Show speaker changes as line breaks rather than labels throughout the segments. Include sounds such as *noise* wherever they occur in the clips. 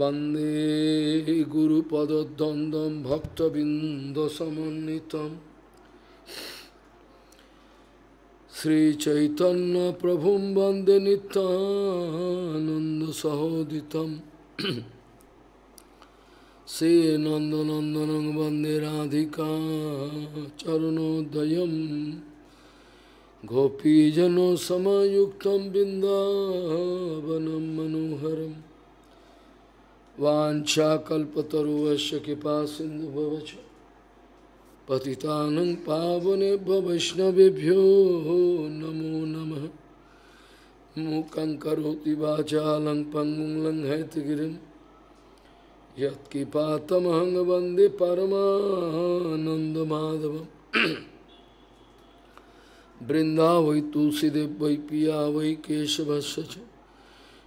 वंदे वन्दे गुरुपदद्वन्द्वं भक्तबिन्दसमन्वितं श्रीचैतन्यप्रभुं वन्दे नित्यानन्दसहोदितं श्रीनन्दनन्दनं वन्दे राधिका गोपीजन सामुक्त बिन्दावनं मनोहरम् वाछाकल्पतरुवश कृपा सिंधु भवच पतितानं वैष्णवभ्यो नमो नम मूकं करोति वाचालं पङ्गुं लङ्घयतगिरिं यत्कृपातमहं वन्दे वै तुलसीदेव वै पिया वै केशवस्य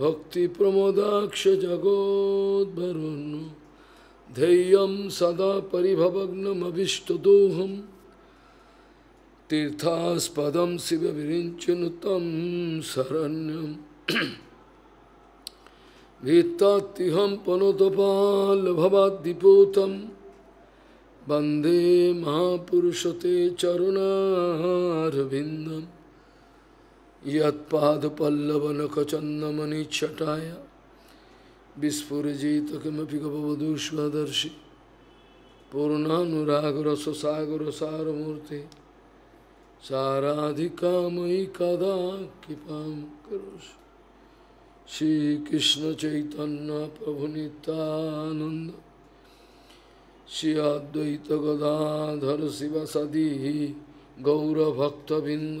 भक्ति प्रमोदाक्ष जगोदरुन् धैर्यं सदा परिभवग्नमीष्टदोहम तीर्थास्पदम शिव विरिंचन तम शरण्यम भीतातिहम *clears throat* पनोतपाल भवादीपोतम वंदे महापुरुषते चरुणारविंदम यत्पादपल्लवनखचन्दमनिच्छटाय विस्फुरजित किमपि गपवधूष्वदर्शि पूर्णानुरागरससागरसारमूर्ति साराधिकामयि कदा कृपा कृपां करोषि श्रीकृष्णचैतन्यप्रभुनितानन्द श्री अद्वैतगदाधर शिवसदी गौरभक्तबिन्द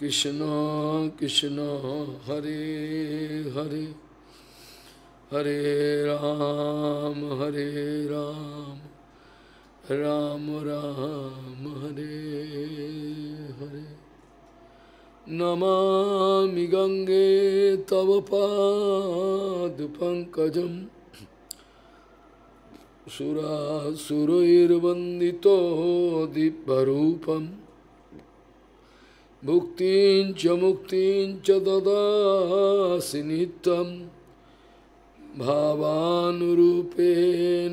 कृष्ण कृष्ण हरे हरे हरे राम हरे राम राम राम हरे हरे नमामि गंगे तव पादपङ्कजं सुरासुरैर्वन्दितो दिव्यरूपम् मुक्ति मुक्ति ददासि भावानुरूपे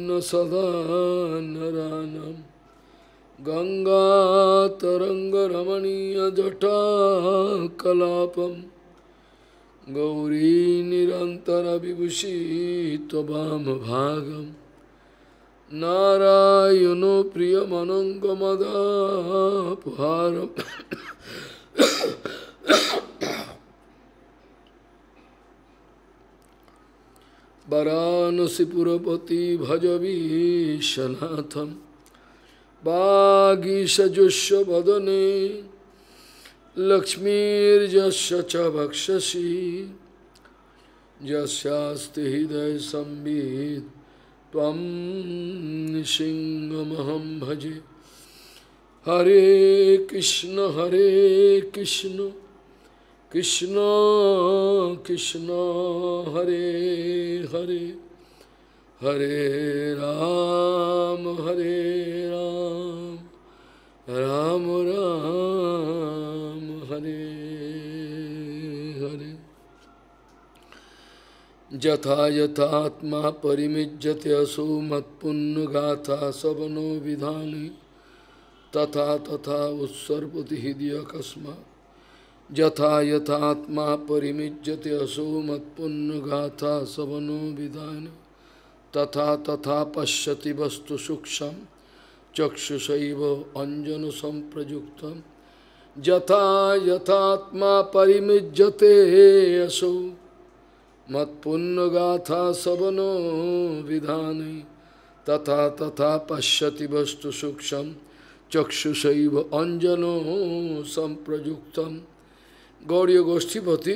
न सदा गंगा गौरी नरानं गङ्गातरङ्गरमणीयजटाकलापं गौरीनिरन्तरविभूषित्वभामभागं नारायण प्रियमनङ्गमदापहारम् वाराणसीपुरपति भजवीशनाथम वागीशजुष्य वदने लक्ष्मीर्जस्य च भक्षसि हृदय संवित् त्वं भजे हरे कृष्ण हरे कृष्ण कृष्ण कृष्ण हरे हरे हरे राम हरे राम राम राम हरे हरे यथा यथात्मा परिमिज्यते असो मत्पुण्य गाथा सबनो विधानी तथा तथा उत्सर्पति हृदय अकस्मात् यथा यथात्मा परिमिज्यते असो गाथा सवनो विधान तथा तथा पश्यति वस्तु सूक्ष्म चक्षुषव अंजन संप्रयुक्त यथा यथात्मा परिमिज्यते असो गाथा सवनो विधान तथा तथा पश्यति वस्तु सूक्ष्म চক্ষুষৈব অঞ্জন সম্প্রযুক্তম গৌরীয় গোষ্ঠীপতি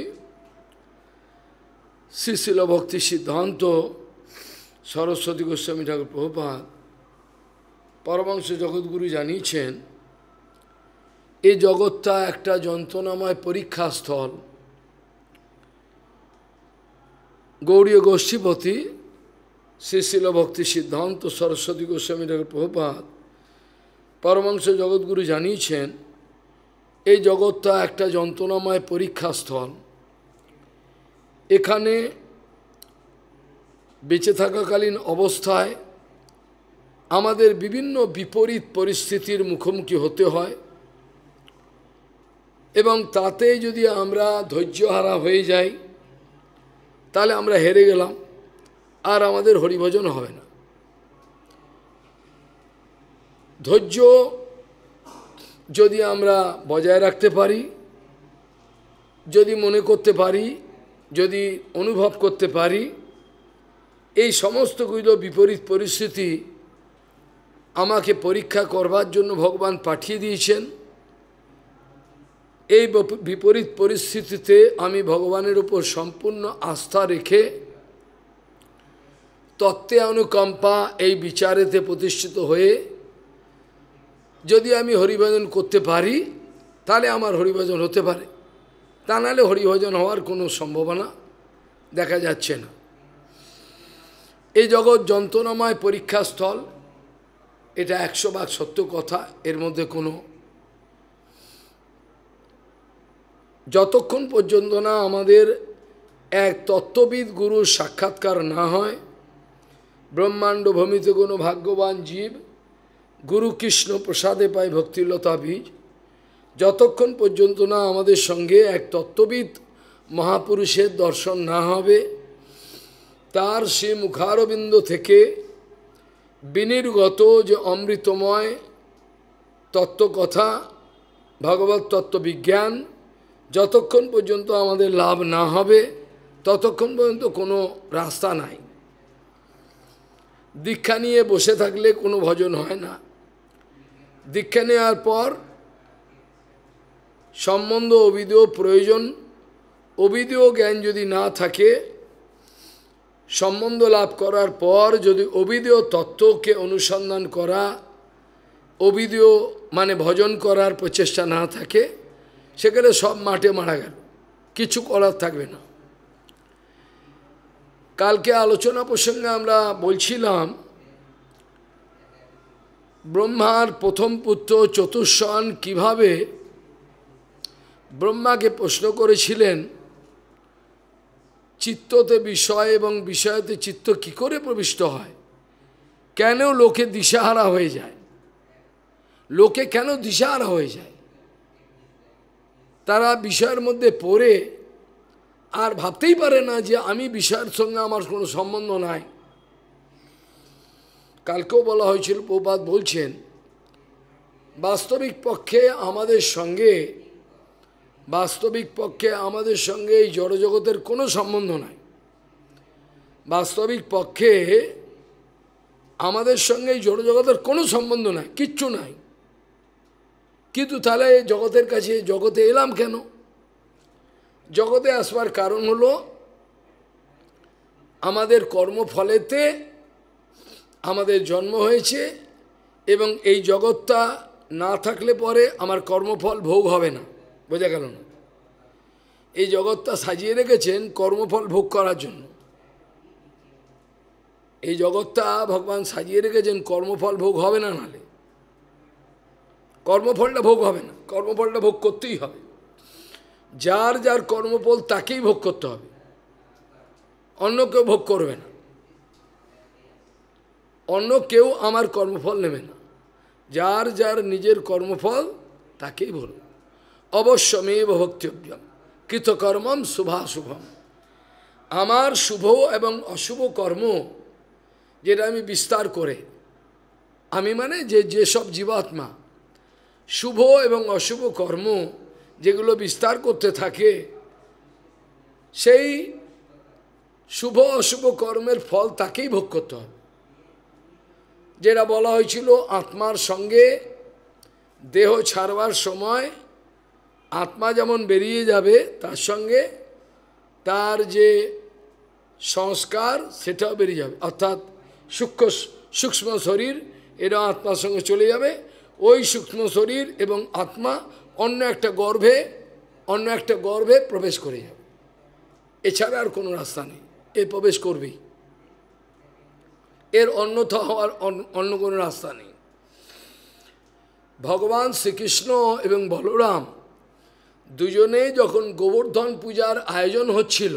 শ্রীশিল ভক্তি সিদ্ধান্ত সরস্বতী গোস্বামী ঠাকুর প্রভুপাত পরমাংশ জগৎগুরু জানিয়েছেন এই জগৎটা একটা যন্ত্রণাময় পরীক্ষাস্থল গৌরীয় গোষ্ঠীপতি শ্রীশিল ভক্তি সিদ্ধান্ত সরস্বতী গোস্বামী ঠাকুর প্রভুপাত পরমাংশ জগৎগুরু জানিয়েছেন এই জগৎটা একটা যন্ত্রণাময় পরীক্ষাস্থল এখানে বেঁচে থাকাকালীন অবস্থায় আমাদের বিভিন্ন বিপরীত পরিস্থিতির মুখোমুখি হতে হয় এবং তাতে যদি আমরা ধৈর্যহারা হয়ে যাই তাহলে আমরা হেরে গেলাম আর আমাদের হরিভজন হবে না ধৈর্য যদি আমরা বজায় রাখতে পারি যদি মনে করতে পারি যদি অনুভব করতে পারি এই সমস্তগুলো বিপরীত পরিস্থিতি আমাকে পরীক্ষা করবার জন্য ভগবান পাঠিয়ে দিয়েছেন এই বিপরীত পরিস্থিতিতে আমি ভগবানের উপর সম্পূর্ণ আস্থা রেখে তত্ত্বে অনুকম্পা এই বিচারেতে প্রতিষ্ঠিত হয়ে যদি আমি হরিভজন করতে পারি তাহলে আমার হরিভজন হতে পারে তা নাহলে হরিভজন হওয়ার কোনো সম্ভাবনা দেখা যাচ্ছে না এই জগৎ যন্ত্রণাময় পরীক্ষাস্থল এটা একশো ভাগ সত্য কথা এর মধ্যে কোনো যতক্ষণ পর্যন্ত না আমাদের এক তত্ত্ববিদ গুরুর সাক্ষাৎকার না হয় ব্রহ্মাণ্ড ভূমিতে কোনো ভাগ্যবান জীব গুরু কৃষ্ণ প্রসাদে পাই ভক্তিলতা বীজ যতক্ষণ পর্যন্ত না আমাদের সঙ্গে এক তত্ত্ববিদ মহাপুরুষের দর্শন না হবে তার সে মুখারবিন্দ থেকে বিনির্গত যে অমৃতময় তত্ত্বকথা ভগবত তত্ত্ববিজ্ঞান যতক্ষণ পর্যন্ত আমাদের লাভ না হবে ততক্ষণ পর্যন্ত কোনো রাস্তা নাই দীক্ষা নিয়ে বসে থাকলে কোনো ভজন হয় না দীক্ষা নেওয়ার পর সম্বন্ধ অবিধ প্রয়োজন অবিদেয় জ্ঞান যদি না থাকে সম্বন্ধ লাভ করার পর যদি অবিদেয় তত্ত্বকে অনুসন্ধান করা অবিদেয় মানে ভজন করার প্রচেষ্টা না থাকে সেখানে সব মাঠে মারা গেল কিছু করার থাকবে না কালকে আলোচনা প্রসঙ্গে আমরা বলছিলাম ব্রহ্মার প্রথম পুত্র চতুষ্ণ কিভাবে ব্রহ্মাকে প্রশ্ন করেছিলেন চিত্ততে বিষয় এবং বিষয়তে চিত্ত কি করে প্রবিষ্ট হয় কেন লোকে দিশাহারা হয়ে যায় লোকে কেন দিশাহারা হয়ে যায় তারা বিষয়ের মধ্যে পড়ে আর ভাবতেই পারে না যে আমি বিষয়ের সঙ্গে আমার কোনো সম্বন্ধ নাই কালকেও বলা হয়েছিল প্রপাত বলছেন বাস্তবিক পক্ষে আমাদের সঙ্গে বাস্তবিক পক্ষে আমাদের সঙ্গে এই জড়জগতের কোনো সম্বন্ধ নাই বাস্তবিক পক্ষে আমাদের সঙ্গে এই জড়জগতের কোনো সম্বন্ধ নাই কিচ্ছু নাই কিন্তু তাহলে জগতের কাছে জগতে এলাম কেন জগতে আসবার কারণ হলো আমাদের কর্মফলেতে আমাদের জন্ম হয়েছে এবং এই জগৎটা না থাকলে পরে আমার কর্মফল ভোগ হবে না বোঝা গেল না এই জগৎটা সাজিয়ে রেখেছেন কর্মফল ভোগ করার জন্য এই জগৎটা ভগবান সাজিয়ে রেখেছেন কর্মফল ভোগ হবে না নালে কর্মফলটা ভোগ হবে না কর্মফলটা ভোগ করতেই হবে যার যার কর্মফল তাকেই ভোগ করতে হবে অন্য কেউ ভোগ করবে না অন্য কেউ আমার কর্মফল নেবে না যার যার নিজের কর্মফল তাকেই বলুন অবশ্যমেব ভক্তিভ্যম কৃতকর্মম শুভাশুভম আমার শুভ এবং অশুভ কর্ম যেটা আমি বিস্তার করে আমি মানে যে যেসব জীবাত্মা শুভ এবং অশুভ কর্ম যেগুলো বিস্তার করতে থাকে সেই শুভ অশুভ কর্মের ফল তাকেই ভোগ করতে হবে যেটা বলা হয়েছিল আত্মার সঙ্গে দেহ ছাড়বার সময় আত্মা যেমন বেরিয়ে যাবে তার সঙ্গে তার যে সংস্কার সেটাও বেরিয়ে যাবে অর্থাৎ সূক্ষ্ম সূক্ষ্ম শরীর এটা আত্মার সঙ্গে চলে যাবে ওই সূক্ষ্ম শরীর এবং আত্মা অন্য একটা গর্ভে অন্য একটা গর্ভে প্রবেশ করে যাবে এছাড়া আর কোনো রাস্তা নেই এ প্রবেশ করবেই এর অন্যথা হওয়ার অন্য কোনো রাস্তা নেই ভগবান শ্রীকৃষ্ণ এবং বলরাম দুজনে যখন গোবর্ধন পূজার আয়োজন হচ্ছিল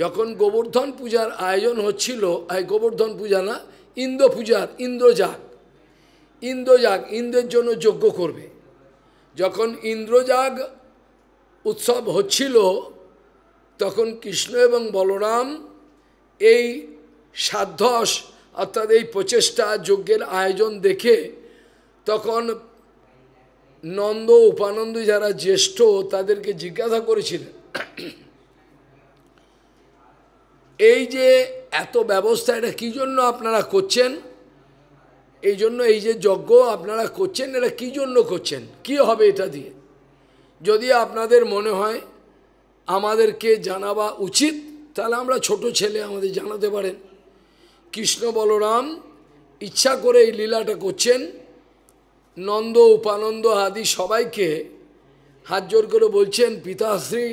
যখন গোবর্ধন পূজার আয়োজন হচ্ছিল এই গোবর্ধন পূজা না ইন্দ্র পূজার ইন্দ্রজাগ ইন্দ্রজাগ ইন্দ্রের জন্য যজ্ঞ করবে যখন ইন্দ্রজাগ উৎসব হচ্ছিল তখন কৃষ্ণ এবং বলরাম এই সাধ্যস অর্থাৎ এই প্রচেষ্টা যজ্ঞের আয়োজন দেখে তখন নন্দ উপানন্দ যারা জ্যেষ্ঠ তাদেরকে জিজ্ঞাসা করেছিলেন এই যে এত ব্যবস্থা এটা কী জন্য আপনারা করছেন এই জন্য এই যে যজ্ঞ আপনারা করছেন এটা কী জন্য করছেন কি হবে এটা দিয়ে যদি আপনাদের মনে হয় আমাদেরকে জানাবা উচিত তাহলে আমরা ছোট ছেলে আমাদের জানাতে পারেন কৃষ্ণ বলরাম ইচ্ছা করে এই লীলাটা করছেন নন্দ উপানন্দ আদি সবাইকে হাত জোর করে বলছেন পিতাশ্রী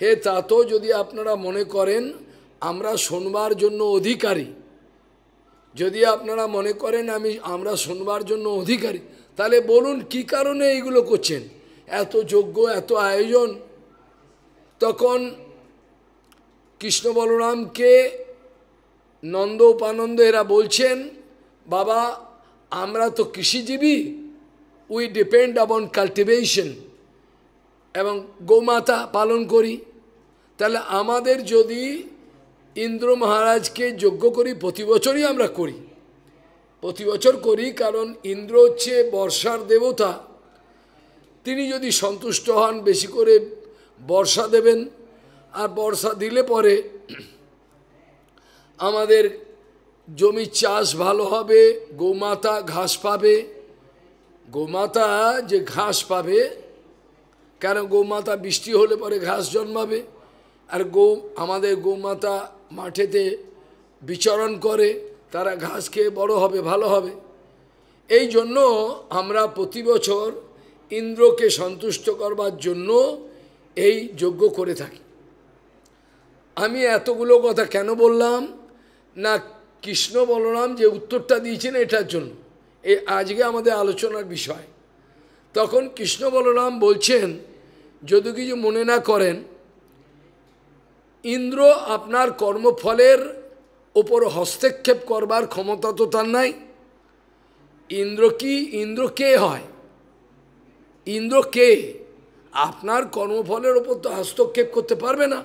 হে তাতো যদি আপনারা মনে করেন আমরা শোনবার জন্য অধিকারী যদি আপনারা মনে করেন আমি আমরা শোনবার জন্য অধিকারী তাহলে বলুন কি কারণে এইগুলো করছেন এত যোগ্য এত আয়োজন তখন কৃষ্ণ বলরামকে নন্দ উপানন্দ এরা বলছেন বাবা আমরা তো কৃষিজীবী উই ডিপেন্ড অন কাল্টিভেশন এবং গোমাতা পালন করি তাহলে আমাদের যদি ইন্দ্র মহারাজকে যোগ্য করি প্রতি বছরই আমরা করি প্রতি বছর করি কারণ ইন্দ্র হচ্ছে বর্ষার দেবতা তিনি যদি সন্তুষ্ট হন বেশি করে বর্ষা দেবেন আর বর্ষা দিলে পরে আমাদের জমি চাষ ভালো হবে গোমাতা ঘাস পাবে গোমাতা যে ঘাস পাবে কেন গোমাতা বৃষ্টি হলে পরে ঘাস জন্মাবে আর গো আমাদের গোমাতা মাঠেতে বিচরণ করে তারা ঘাস খেয়ে বড় হবে ভালো হবে এই জন্য আমরা প্রতি বছর ইন্দ্রকে সন্তুষ্ট করবার জন্য এই যোগ্য করে থাকি আমি এতগুলো কথা কেন বললাম না কৃষ্ণ বলরাম যে উত্তরটা দিয়েছেন এটার জন্য এ আজকে আমাদের আলোচনার বিষয় তখন কৃষ্ণ বলরাম বলছেন যদি কিছু মনে না করেন ইন্দ্র আপনার কর্মফলের ওপর হস্তক্ষেপ করবার ক্ষমতা তো তার নাই ইন্দ্র কি ইন্দ্র কে হয় ইন্দ্র কে আপনার কর্মফলের ওপর তো হস্তক্ষেপ করতে পারবে না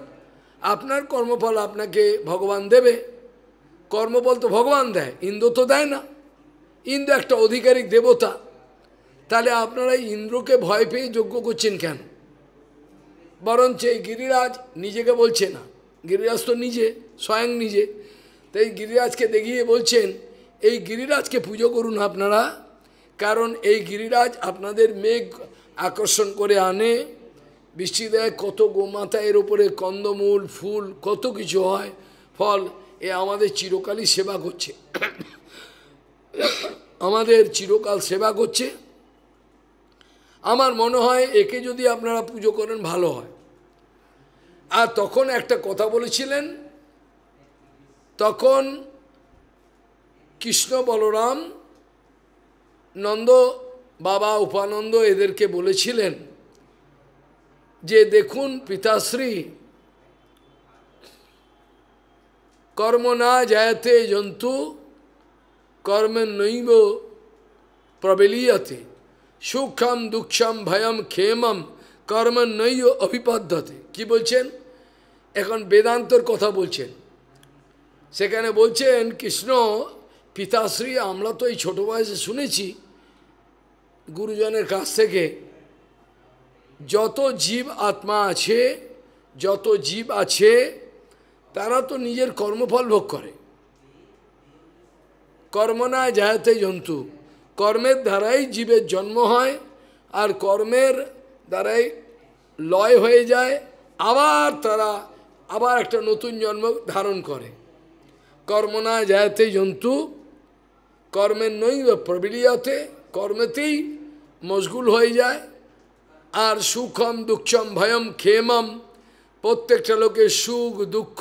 আপনার কর্মফল আপনাকে ভগবান দেবে কর্মবল তো ভগবান দেয় ইন্দ্র তো দেয় না ইন্দ্র একটা অধিকারিক দেবতা তাহলে আপনারা ইন্দ্রকে ভয় পেয়ে যজ্ঞ করছেন কেন বরঞ্চ এই গিরিরাজ নিজেকে বলছে না গিরিরাজ তো নিজে স্বয়ং নিজে তাই গিরিরাজকে দেখিয়ে বলছেন এই গিরিরাজকে পুজো করুন আপনারা কারণ এই গিরিরাজ আপনাদের মেঘ আকর্ষণ করে আনে বৃষ্টি দেয় কত গোমাতা এর উপরে কন্দমূল ফুল কত কিছু হয় ফল এ আমাদের চিরকালই সেবা করছে আমাদের চিরকাল সেবা করছে আমার মনে হয় একে যদি আপনারা পুজো করেন ভালো হয় আর তখন একটা কথা বলেছিলেন তখন কৃষ্ণ বলরাম নন্দ বাবা উপানন্দ এদেরকে বলেছিলেন যে দেখুন পিতাশ্রী কর্ম না যায়তে জন্তু কর্ম নৈব প্রবেলিয়তে সুখম দুঃখম ভয়ম ক্ষেমম কর্ম নৈব অভিপদ্ধতে কি বলছেন এখন বেদান্তর কথা বলছেন সেখানে বলছেন কৃষ্ণ পিতাশ্রী আমরা তো এই ছোটো বয়সে শুনেছি গুরুজনের কাছ থেকে যত জীব আত্মা আছে যত জীব আছে তারা তো নিজের কর্মফল ভোগ করে কর্ম নয় যাহাতে জন্তু কর্মের দ্বারাই জীবের জন্ম হয় আর কর্মের দ্বারাই লয় হয়ে যায় আবার তারা আবার একটা নতুন জন্ম ধারণ করে কর্ম না যাহাতে জন্তু কর্মের বা প্রবিলিয়তে কর্মেতেই মশগুল হয়ে যায় আর সুখম দুঃখম ভয়ম ক্ষেমম প্রত্যেকটা লোকের সুখ দুঃখ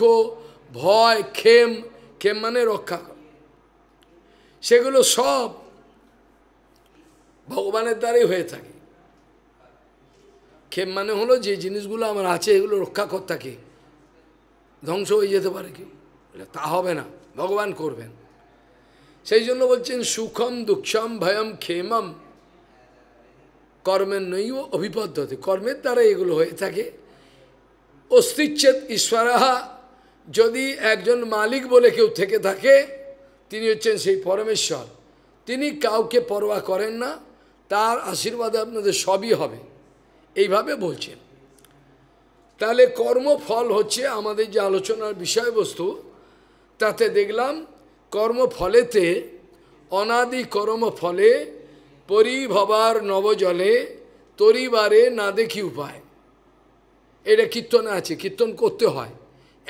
ভয় খেম খেম মানে রক্ষা সেগুলো সব ভগবানের দ্বারাই হয়ে থাকে খেম মানে হলো যে জিনিসগুলো আমার আছে এগুলো রক্ষা থাকে ধ্বংস হয়ে যেতে পারে কি তা হবে না ভগবান করবেন সেই জন্য বলছেন সুখম দুঃখম ভয়ম ক্ষেমম কর্মের নৈব অভিপদ্ধতি কর্মের দ্বারা এগুলো হয়ে থাকে অস্তিচ্ছেদ ঈশ্বরাহা যদি একজন মালিক বলে কেউ থেকে থাকে তিনি হচ্ছেন সেই পরমেশ্বর তিনি কাউকে পরোয়া করেন না তার আশীর্বাদে আপনাদের সবই হবে এইভাবে বলছেন তাহলে কর্মফল হচ্ছে আমাদের যে আলোচনার বিষয়বস্তু তাতে দেখলাম কর্মফলেতে অনাদি কর্মফলে পরিভবার নবজলে তরিবারে না দেখি উপায় এটা কীর্তনে আছে কীর্তন করতে হয়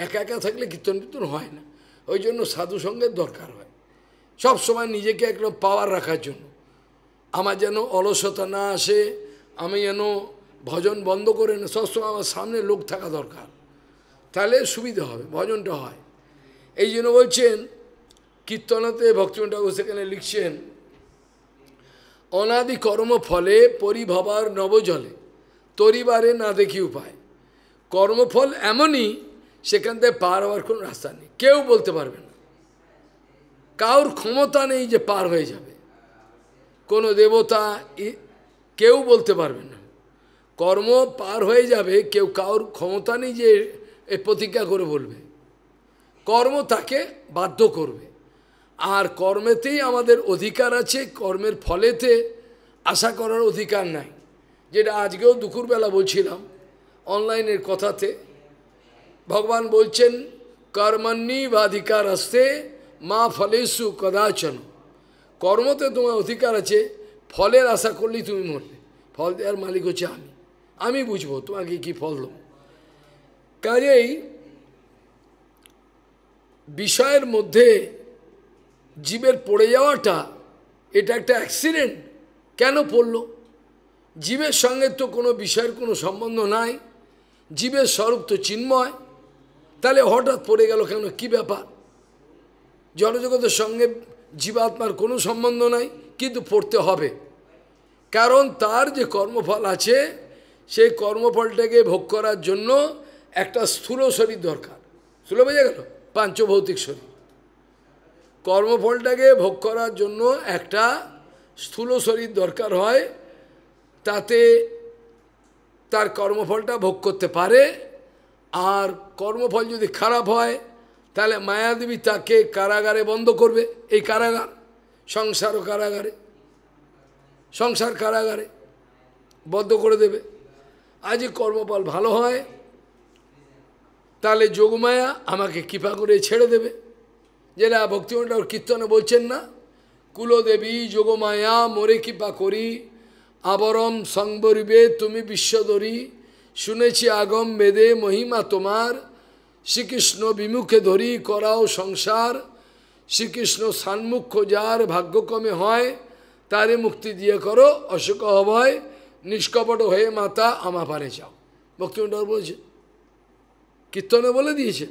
একা একা থাকলে কীর্তন কীর্তন হয় না ওই জন্য সাধু দরকার হয় সব সময় নিজেকে একটা পাওয়ার রাখার জন্য আমার যেন অলসতা না আসে আমি যেন ভজন বন্ধ করে না সবসময় আমার সামনে লোক থাকা দরকার তাহলে সুবিধা হবে ভজনটা হয় এই জন্য বলছেন কীর্তনাতে ভক্তিমন ঠাকুর সেখানে লিখছেন অনাদি কর্ম ফলে পরিভাবার নবজলে তরিবারে না দেখি উপায় কর্মফল এমনই সেখান থেকে পার হওয়ার কোনো রাস্তা নেই কেউ বলতে পারবে না কারোর ক্ষমতা নেই যে পার হয়ে যাবে কোনো দেবতা কেউ বলতে পারবে না কর্ম পার হয়ে যাবে কেউ কারোর ক্ষমতা নেই যে এ প্রতিজ্ঞা করে বলবে কর্ম তাকে বাধ্য করবে আর কর্মেতেই আমাদের অধিকার আছে কর্মের ফলেতে আশা করার অধিকার নাই যেটা আজকেও দুপুরবেলা বলছিলাম অনলাইনের কথাতে ভগবান বলছেন কর্মান্নি বা অধিকার আসতে মা ফলেসু কদাচন কর্মতে তোমার অধিকার আছে ফলের আশা করলেই তুমি মরবে ফল দেওয়ার মালিক হচ্ছে আমি আমি বুঝবো তোমাকে কি ফল দেবো কাজেই বিষয়ের মধ্যে জীবের পড়ে যাওয়াটা এটা একটা অ্যাক্সিডেন্ট কেন পড়ল জীবের সঙ্গে তো কোনো বিষয়ের কোনো সম্বন্ধ নাই জীবের স্বরূপ তো চিন্ময় তাহলে হঠাৎ পড়ে গেল কেন কি ব্যাপার জড়জগতের সঙ্গে জীবাত্মার কোনো সম্বন্ধ নাই কিন্তু পড়তে হবে কারণ তার যে কর্মফল আছে সেই কর্মফলটাকে ভোগ করার জন্য একটা স্থূল শরীর দরকার স্থূল বোঝা গেল পাঞ্চভৌতিক শরীর কর্মফলটাকে ভোগ করার জন্য একটা স্থূল শরীর দরকার হয় তাতে তার কর্মফলটা ভোগ করতে পারে আর কর্মফল যদি খারাপ হয় তাহলে মায়াদেবী তাকে কারাগারে বন্ধ করবে এই কারাগার সংসারও কারাগারে সংসার কারাগারে বদ্ধ করে দেবে যে কর্মফল ভালো হয় তাহলে যোগমায়া আমাকে কৃপা করে ছেড়ে দেবে যেটা ভক্তিমন্ডল কীর্তনে বলছেন না কুলদেবী যোগমায়া মোরে কৃপা করি আবরম সংবরিবে তুমি ধরি শুনেছি আগম বেদে মহিমা তোমার শ্রীকৃষ্ণ বিমুখে ধরি করাও সংসার শ্রীকৃষ্ণ সানমুখ্য যার ভাগ্যক্রমে হয় তারে মুক্তি দিয়ে করো অশোক অভয় নিষ্কপট হয়ে মাতা আমা পারে যাও ভক্তিমণ্ডল বলছে কীর্তনে বলে দিয়েছে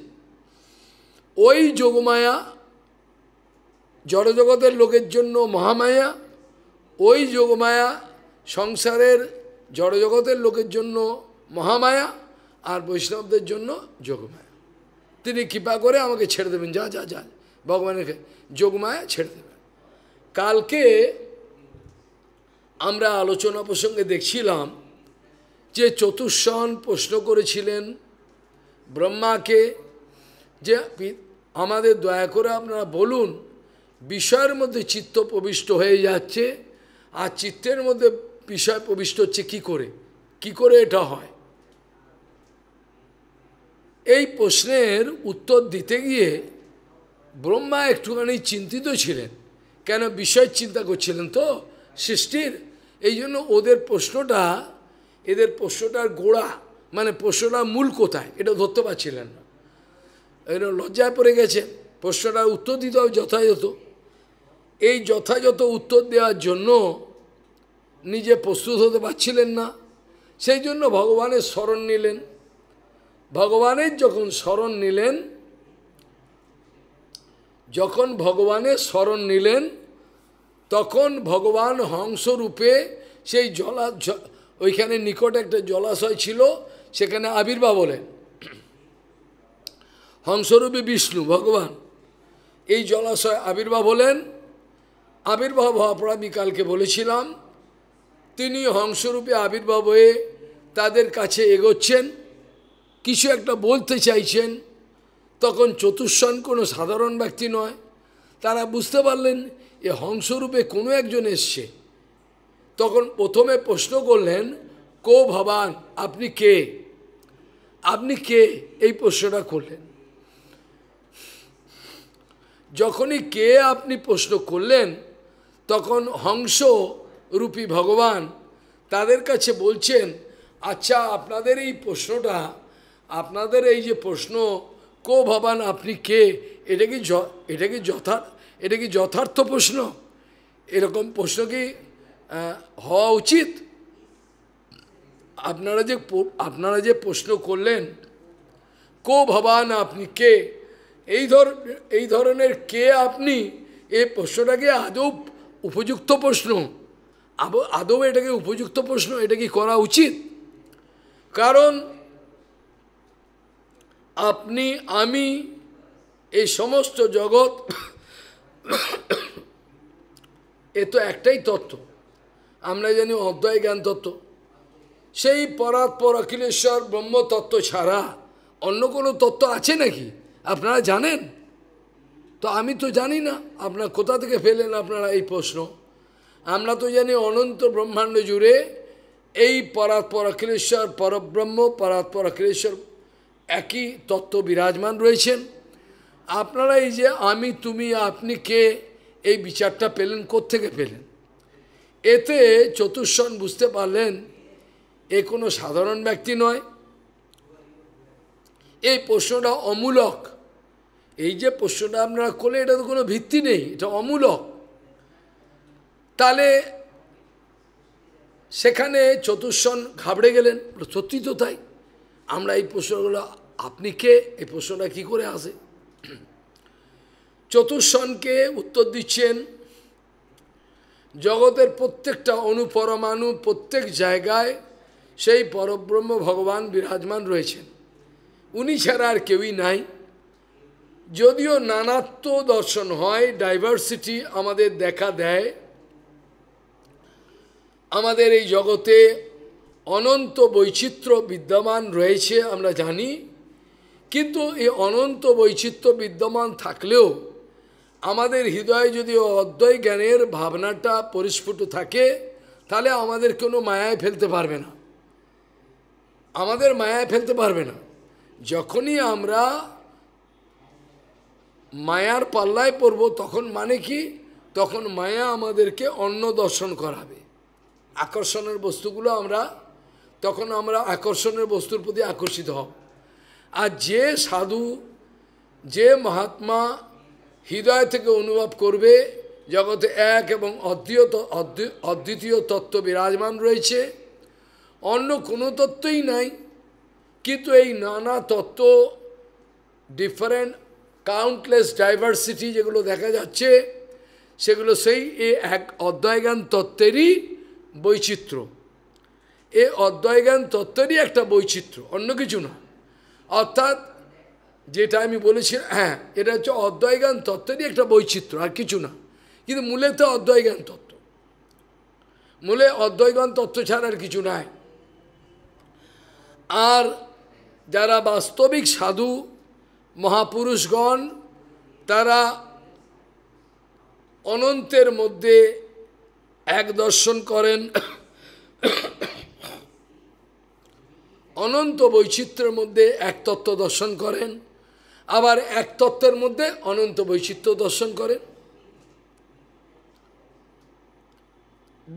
ওই যোগমায়া জড়জগতের লোকের জন্য মহামায়া ওই যোগমায়া সংসারের জড়জগতের লোকের জন্য মহামায়া আর বৈষ্ণবদের জন্য যোগমায়া তিনি কৃপা করে আমাকে ছেড়ে দেবেন যা যা যা ভগবানের যোগমায়া ছেড়ে দেবেন কালকে আমরা আলোচনা প্রসঙ্গে দেখছিলাম যে চতুষ্ণ প্রশ্ন করেছিলেন ব্রহ্মাকে যে আমাদের দয়া করে আপনারা বলুন বিষয়ের মধ্যে চিত্ত প্রবিষ্ট হয়ে যাচ্ছে আর চিত্তের মধ্যে বিষয় প্রবিষ্ট হচ্ছে কি করে কি করে এটা হয় এই প্রশ্নের উত্তর দিতে গিয়ে ব্রহ্মা একটুখানি চিন্তিত ছিলেন কেন বিষয় চিন্তা করছিলেন তো সৃষ্টির এই জন্য ওদের প্রশ্নটা এদের প্রশ্নটার গোড়া মানে প্রশ্নটার মূল কোথায় এটা ধরতে পারছিলেন না এটা লজ্জায় পড়ে গেছে প্রশ্নটার উত্তর দিতে হবে যথাযথ এই যথাযথ উত্তর দেওয়ার জন্য নিজে প্রস্তুত হতে পারছিলেন না সেই জন্য ভগবানের স্মরণ নিলেন ভগবানের যখন স্মরণ নিলেন যখন ভগবানের স্মরণ নিলেন তখন ভগবান হংসরূপে সেই জলা ওইখানে নিকট একটা জলাশয় ছিল সেখানে আবির্ভাব হলেন হংসরূপে বিষ্ণু ভগবান এই জলাশয় আবির্ভাব হলেন আবির্ভাব হওয়া পর আমি কালকে বলেছিলাম তিনি হংসরূপে আবির্ভাব হয়ে তাদের কাছে এগোচ্ছেন কিছু একটা বলতে চাইছেন তখন চতুষ্ষণ কোনো সাধারণ ব্যক্তি নয় তারা বুঝতে পারলেন এ হংসরূপে কোনো একজন এসছে তখন প্রথমে প্রশ্ন করলেন কো ভবান আপনি কে আপনি কে এই প্রশ্নটা করলেন যখনই কে আপনি প্রশ্ন করলেন তখন হংস রূপী ভগবান তাদের কাছে বলছেন আচ্ছা আপনাদের এই প্রশ্নটা আপনাদের এই যে প্রশ্ন কো ভবান আপনি কে এটা কি এটা কি যথা এটা কি যথার্থ প্রশ্ন এরকম প্রশ্ন কি হওয়া উচিত আপনারা যে আপনারা যে প্রশ্ন করলেন কো ভবান আপনি কে এই ধর এই ধরনের কে আপনি এই প্রশ্নটাকে আদৌ উপযুক্ত প্রশ্ন আদৌ এটাকে উপযুক্ত প্রশ্ন এটা কি করা উচিত কারণ আপনি আমি এই সমস্ত জগৎ এ তো একটাই তত্ত্ব আমরা জানি অধ্যয় জ্ঞান তত্ত্ব সেই পরাৎপর অখিলেশ্বর ব্রহ্মতত্ত্ব ছাড়া অন্য কোনো তত্ত্ব আছে নাকি আপনারা জানেন তো আমি তো জানি না আপনার কোথা থেকে ফেলেন আপনারা এই প্রশ্ন আমরা তো জানি অনন্ত ব্রহ্মাণ্ড জুড়ে এই অখিলেশ্বর পরব্রহ্ম অখিলেশ্বর একই তত্ত্ব বিরাজমান রয়েছেন আপনারা এই যে আমি তুমি আপনি কে এই বিচারটা পেলেন থেকে পেলেন এতে চতুষ্ণ বুঝতে পারলেন এ কোনো সাধারণ ব্যক্তি নয় এই প্রশ্নটা অমূলক এই যে প্রশ্নটা আপনারা করলে এটা তো কোনো ভিত্তি নেই এটা অমূলক তাহলে সেখানে চতুর্ষণ ঘাবড়ে গেলেন সত্যি তো তাই আমরা এই প্রশ্নগুলো আপনি কে এই প্রশ্নটা কি করে আসে চতুর্ষণকে উত্তর দিচ্ছেন জগতের প্রত্যেকটা অনুপরমাণু প্রত্যেক জায়গায় সেই পরব্রহ্ম ভগবান বিরাজমান রয়েছেন উনি ছাড়া আর কেউই নাই যদিও নানাত্ম দর্শন হয় ডাইভার্সিটি আমাদের দেখা দেয় আমাদের এই জগতে অনন্ত বৈচিত্র্য বিদ্যমান রয়েছে আমরা জানি কিন্তু এই অনন্ত বৈচিত্র্য বিদ্যমান থাকলেও আমাদের হৃদয়ে যদি অদ্বয় জ্ঞানের ভাবনাটা পরিস্ফুট থাকে তাহলে আমাদের কোনো মায়ায় ফেলতে পারবে না আমাদের মায়ায় ফেলতে পারবে না যখনই আমরা মায়ার পাল্লায় পড়ব তখন মানে কি তখন মায়া আমাদেরকে অন্ন দর্শন করাবে আকর্ষণের বস্তুগুলো আমরা তখন আমরা আকর্ষণের বস্তুর প্রতি আকর্ষিত হব আর যে সাধু যে মহাত্মা হৃদয় থেকে অনুভব করবে জগতে এক এবং অদ্বিতীয় অদ্বিতীয় তত্ত্ব বিরাজমান রয়েছে অন্য কোনো তত্ত্বই নাই কিন্তু এই নানা তত্ত্ব ডিফারেন্ট কাউন্টলেস ডাইভার্সিটি যেগুলো দেখা যাচ্ছে সেগুলো সেই এ এক অধ্যয়জ্ঞান তত্ত্বেরই বৈচিত্র্য এ অদ্বয়জ্ঞান তত্ত্বেরই একটা বৈচিত্র্য অন্য কিছু না অর্থাৎ যেটা আমি বলেছি হ্যাঁ এটা হচ্ছে অদ্বয়জ্ঞান তত্ত্বেরই একটা বৈচিত্র্য আর কিছু না কিন্তু মূলে তো অদ্বয়জ্ঞান তত্ত্ব মূলে অদ্বৈগণ তত্ত্ব ছাড়া আর কিছু নাই আর যারা বাস্তবিক সাধু মহাপুরুষগণ তারা অনন্তের মধ্যে এক দর্শন করেন অনন্ত বৈচিত্র্যের মধ্যে এক তত্ত্ব দর্শন করেন আবার এক তত্ত্বের মধ্যে অনন্ত বৈচিত্র্য দর্শন করেন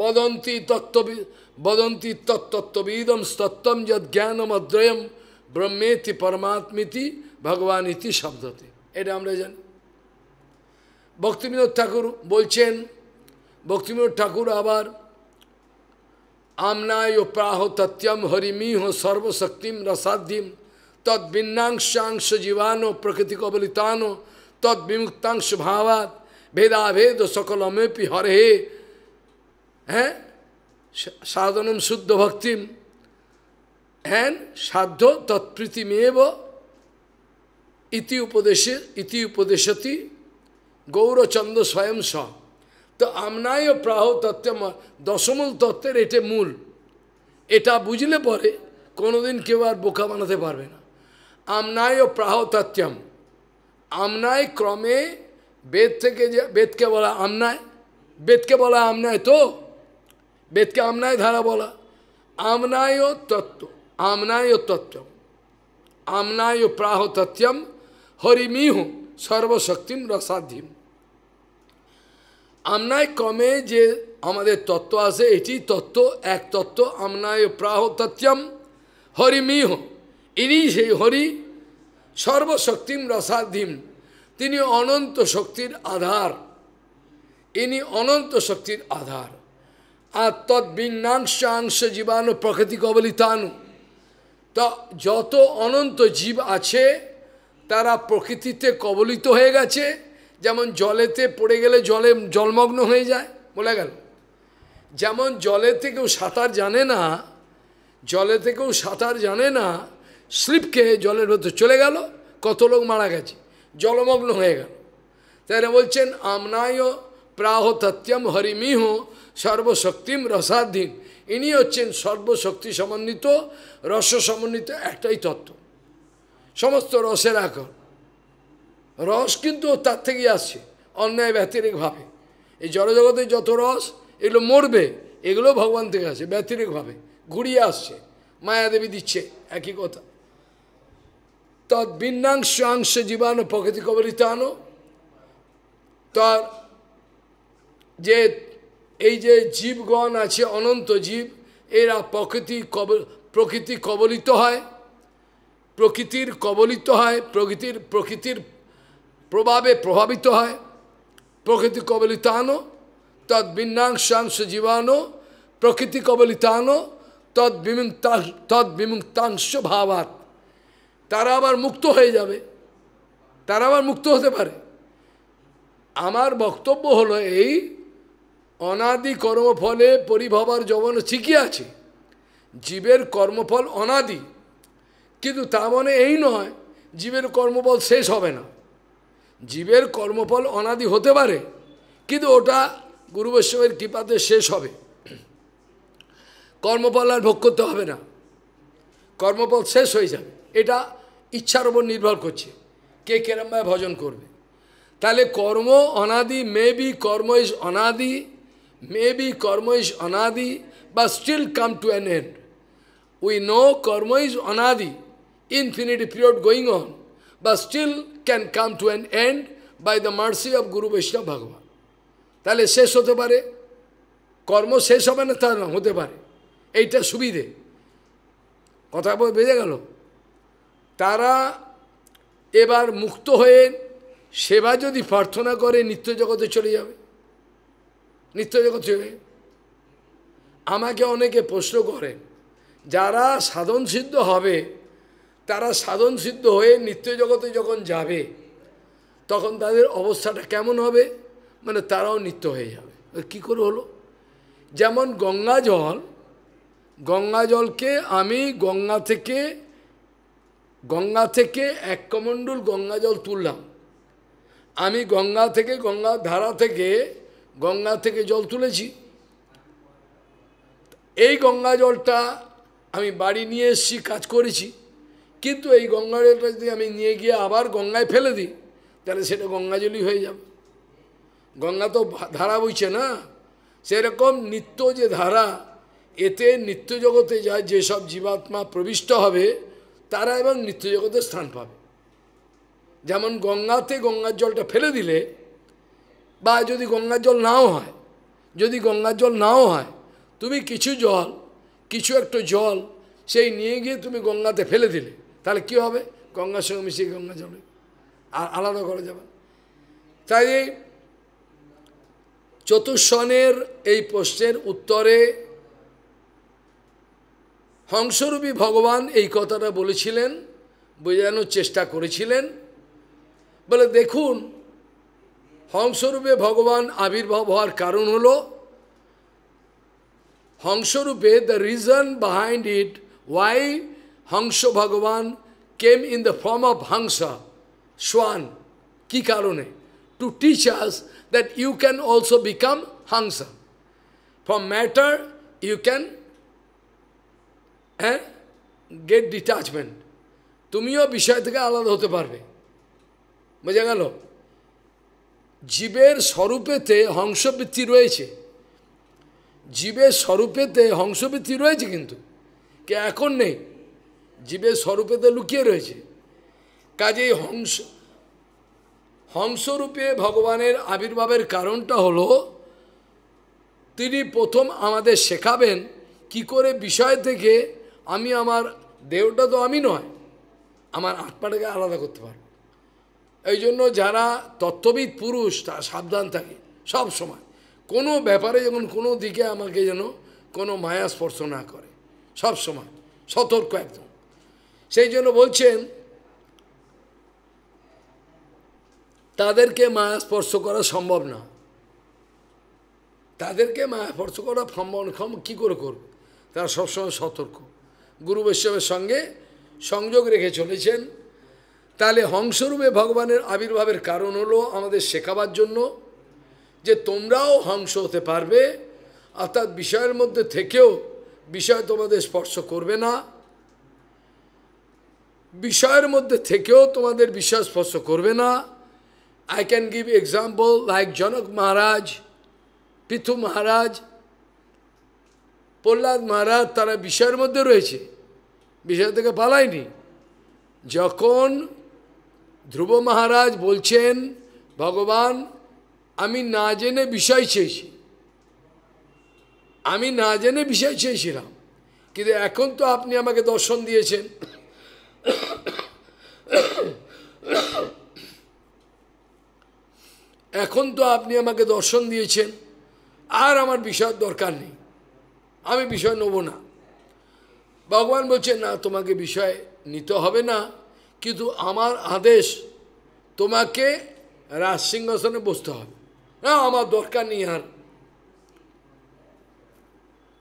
বদন্তি তত্ত্ব বদন্তি তত্ত্ববিদম স্তত্বম যদ জ্ঞানম অদ্রয়ম ব্রহ্মেতি পরমাত্মিতি ভগবান ইতি শব্দতে এটা আমরা জানি ভক্তিবিনোদ ঠাকুর বলছেন ভক্তিবিনোদ ঠাকুর আবার আমনায় প্রাহ তত্যম হরিমিহ সর্বশক্তিম রসাধ্যিম তদ্ভিন্নাংশাংশ জীবানো প্রকৃতি কবলিতান তদ্বিমুক্তাংশ ভাবাত ভেদাভেদ সকলমেপি হরে হ্যাঁ সাধনম শুদ্ধ ভক্তিম অ্যান্ড সাধ্য তৎপ্রীতিমেব ইতি উপদেশে ইতি উপদেশতি গৌরচন্দ্র স্বয়ং স তো আমনায় প্রাহ তত্ত্বে দশমূল তত্ত্বের এটা মূল এটা বুঝলে পরে কোনোদিন কেউ আর বোকা বানাতে পারবে না আমনায় প্রাহ তত্ত্বম আমনায় ক্রমে বেদ থেকে যে বেদকে বলা আমনায় বেদকে বলা আমনায় তো বেদকে আমনায় ধারা বলা আমনায় তত্ত্ব আমনায় তত্ত্ব আমনায় প্রাহ তত্ত্বম হরিমিহ সর্বশক্তিম রসাধিম আমনায় কমে যে আমাদের তত্ত্ব আছে এটি তত্ত্ব এক তত্ত্ব আমনায় প্রাহ তত্ত্বম হরিমিহ ইনি সেই হরি সর্বশক্তিম রসাধিম তিনি অনন্ত শক্তির আধার ইনি অনন্ত শক্তির আধার আর আংশ জীবাণু প্রকৃতি কবলিতানু তা যত অনন্ত জীব আছে তারা প্রকৃতিতে কবলিত হয়ে গেছে যেমন জলেতে পড়ে গেলে জলে জলমগ্ন হয়ে যায় বলে গেল যেমন জলেতে কেউ সাঁতার জানে না জলেতে কেউ সাঁতার জানে না খেয়ে জলের ভেতর চলে গেল কত লোক মারা গেছে জলমগ্ন হয়ে গেল তাহলে বলছেন আমনায় প্রাহ তত্যম হরিমিহ সর্বশক্তিম রসাধীন ইনি হচ্ছেন সর্বশক্তি সমন্বিত রস সমন্বিত একটাই তত্ত্ব সমস্ত রসের আকর রস কিন্তু তার থেকে আসছে অন্যায় ব্যতিরিকভাবে এই জড়জগতে যত রস এগুলো মরবে এগুলো ভগবান থেকে আসে ব্যতিরিকভাবে ঘুরিয়ে আসছে মায়াদেবী দিচ্ছে একই কথা তৎ অংশ জীবাণু প্রকৃতি আনো তার যে এই যে জীবগণ আছে অনন্ত জীব এরা প্রকৃতি কব প্রকৃতি কবলিত হয় প্রকৃতির কবলিত হয় প্রকৃতির প্রকৃতির প্রভাবে প্রভাবিত হয় প্রকৃতি কবলিতানো তদ বিন্যাংশাংশ জীবাণু প্রকৃতি কবলিতানো তদ বিমুক্তাং তদ বিমুক্তাংশ ভাবাত তারা আবার মুক্ত হয়ে যাবে তারা আবার মুক্ত হতে পারে আমার বক্তব্য হলো এই অনাদি কর্মফলে পরিভবার জবন ঠিকই আছে জীবের কর্মফল অনাদি কিন্তু তা মনে এই নয় জীবের কর্মফল শেষ হবে না জীবের কর্মফল অনাদি হতে পারে কিন্তু ওটা গুরু বৈষ্ণবের কৃপাতে শেষ হবে কর্মফল আর ভোগ করতে হবে না কর্মফল শেষ হয়ে যাবে এটা ইচ্ছার ওপর নির্ভর করছে কে কেরমভাবে ভজন করবে তাহলে কর্ম অনাদি মে বি কর্ম ইজ অনাদি মে বি কর্ম ইজ অনাদি বা still come to an end we know কর্ম ইজ অনাদি ইনফিনিটি পিরিয়ড গোয়িং অন বা still can come to an end by the mercy of Guru Vaishnava Bhagavan. তাহলে শেষ হতে পারে কর্ম শেষ হবে না তা না হতে পারে এইটা সুবিধে কথা বলে বেজে গেল তারা এবার মুক্ত হয়ে সেবা যদি প্রার্থনা করে নিত্য জগতে চলে যাবে নিত্য জগতে চলে আমাকে অনেকে প্রশ্ন করেন যারা সাধন সিদ্ধ হবে তারা সাধন সিদ্ধ হয়ে নিত্য জগতে যখন যাবে তখন তাদের অবস্থাটা কেমন হবে মানে তারাও নিত্য হয়ে যাবে কি করে হলো যেমন গঙ্গা জল গঙ্গা জলকে আমি গঙ্গা থেকে গঙ্গা থেকে এক কমণ্ডল গঙ্গা জল তুললাম আমি গঙ্গা থেকে গঙ্গা ধারা থেকে গঙ্গা থেকে জল তুলেছি এই গঙ্গা জলটা আমি বাড়ি নিয়ে এসছি কাজ করেছি কিন্তু এই গঙ্গা জলটা যদি আমি নিয়ে গিয়ে আবার গঙ্গায় ফেলে দিই তাহলে সেটা গঙ্গা জলই হয়ে যাবে গঙ্গা তো ধারা বইছে না সেরকম নিত্য যে ধারা এতে নিত্য জগতে যা যেসব জীবাত্মা প্রবিষ্ট হবে তারা এবং নিত্য জগতে স্থান পাবে যেমন গঙ্গাতে গঙ্গার জলটা ফেলে দিলে বা যদি গঙ্গার জল নাও হয় যদি গঙ্গার জল নাও হয় তুমি কিছু জল কিছু একটা জল সেই নিয়ে গিয়ে তুমি গঙ্গাতে ফেলে দিলে তাহলে কী হবে গঙ্গার সঙ্গে মিশিয়ে গঙ্গা জলে আর আলাদা করা যাবে তাই চতুর্সনের এই প্রশ্নের উত্তরে হংসরূপী ভগবান এই কথাটা বলেছিলেন বোঝানোর চেষ্টা করেছিলেন বলে দেখুন হংসরূপে ভগবান আবির্ভাব হওয়ার কারণ হল হংসরূপে the reason behind it why Hangsa Bhagavan came in the form of Hangsa, Swan, ki karone, to teach us that you can also become Hangsa. From matter, you can eh, get detachment. তুমিও বিষয় থেকে আলাদা হতে পারবে বোঝা গেল জীবের স্বরূপেতে হংসবৃত্তি রয়েছে জীবের স্বরূপেতে হংসবৃত্তি রয়েছে কিন্তু কে এখন নেই জীবের স্বরূপেতে লুকিয়ে রয়েছে কাজেই হংস হংসরূপে ভগবানের আবির্ভাবের কারণটা হলো তিনি প্রথম আমাদের শেখাবেন কি করে বিষয় থেকে আমি আমার দেহটা তো আমি নয় আমার আত্মাটাকে আলাদা করতে পারব এই জন্য যারা তত্ত্ববিদ পুরুষ তারা সাবধান থাকে সব সময় কোনো ব্যাপারে যেমন কোনো দিকে আমাকে যেন কোনো মায়া স্পর্শ না করে সব সময় সতর্ক একদম সেই জন্য বলছেন তাদেরকে মায়া স্পর্শ করা সম্ভব না তাদেরকে মায়া স্পর্শ করা সম্ভব ক্ষম কী করে করব তারা সবসময় সতর্ক গুরু বৈষ্ণবের সঙ্গে সংযোগ রেখে চলেছেন তাহলে হংসরূপে ভগবানের আবির্ভাবের কারণ হলো আমাদের শেখাবার জন্য যে তোমরাও হংস হতে পারবে অর্থাৎ বিষয়ের মধ্যে থেকেও বিষয় তোমাদের স্পর্শ করবে না বিষয়ের মধ্যে থেকেও তোমাদের বিশ্বাস স্পর্শ করবে না I can give example like Janak Maharaj পিথু মহারাজ প্রহ্লাদ মহারাজ তারা বিষয়ের মধ্যে রয়েছে বিষয় থেকে পালায়নি যখন ধ্রুব মহারাজ বলছেন ভগবান আমি না জেনে বিষয় চেয়েছি আমি না জেনে বিষয় চেয়েছিলাম কিন্তু এখন তো আপনি আমাকে দর্শন দিয়েছেন এখন তো আপনি আমাকে দর্শন দিয়েছেন আর আমার বিষয়ের দরকার নেই আমি বিষয় নেব না ভগবান বলছে না তোমাকে বিষয় নিতে হবে না কিন্তু আমার আদেশ তোমাকে রাজ সিংহাসনে বসতে হবে না আমার দরকার নেই আর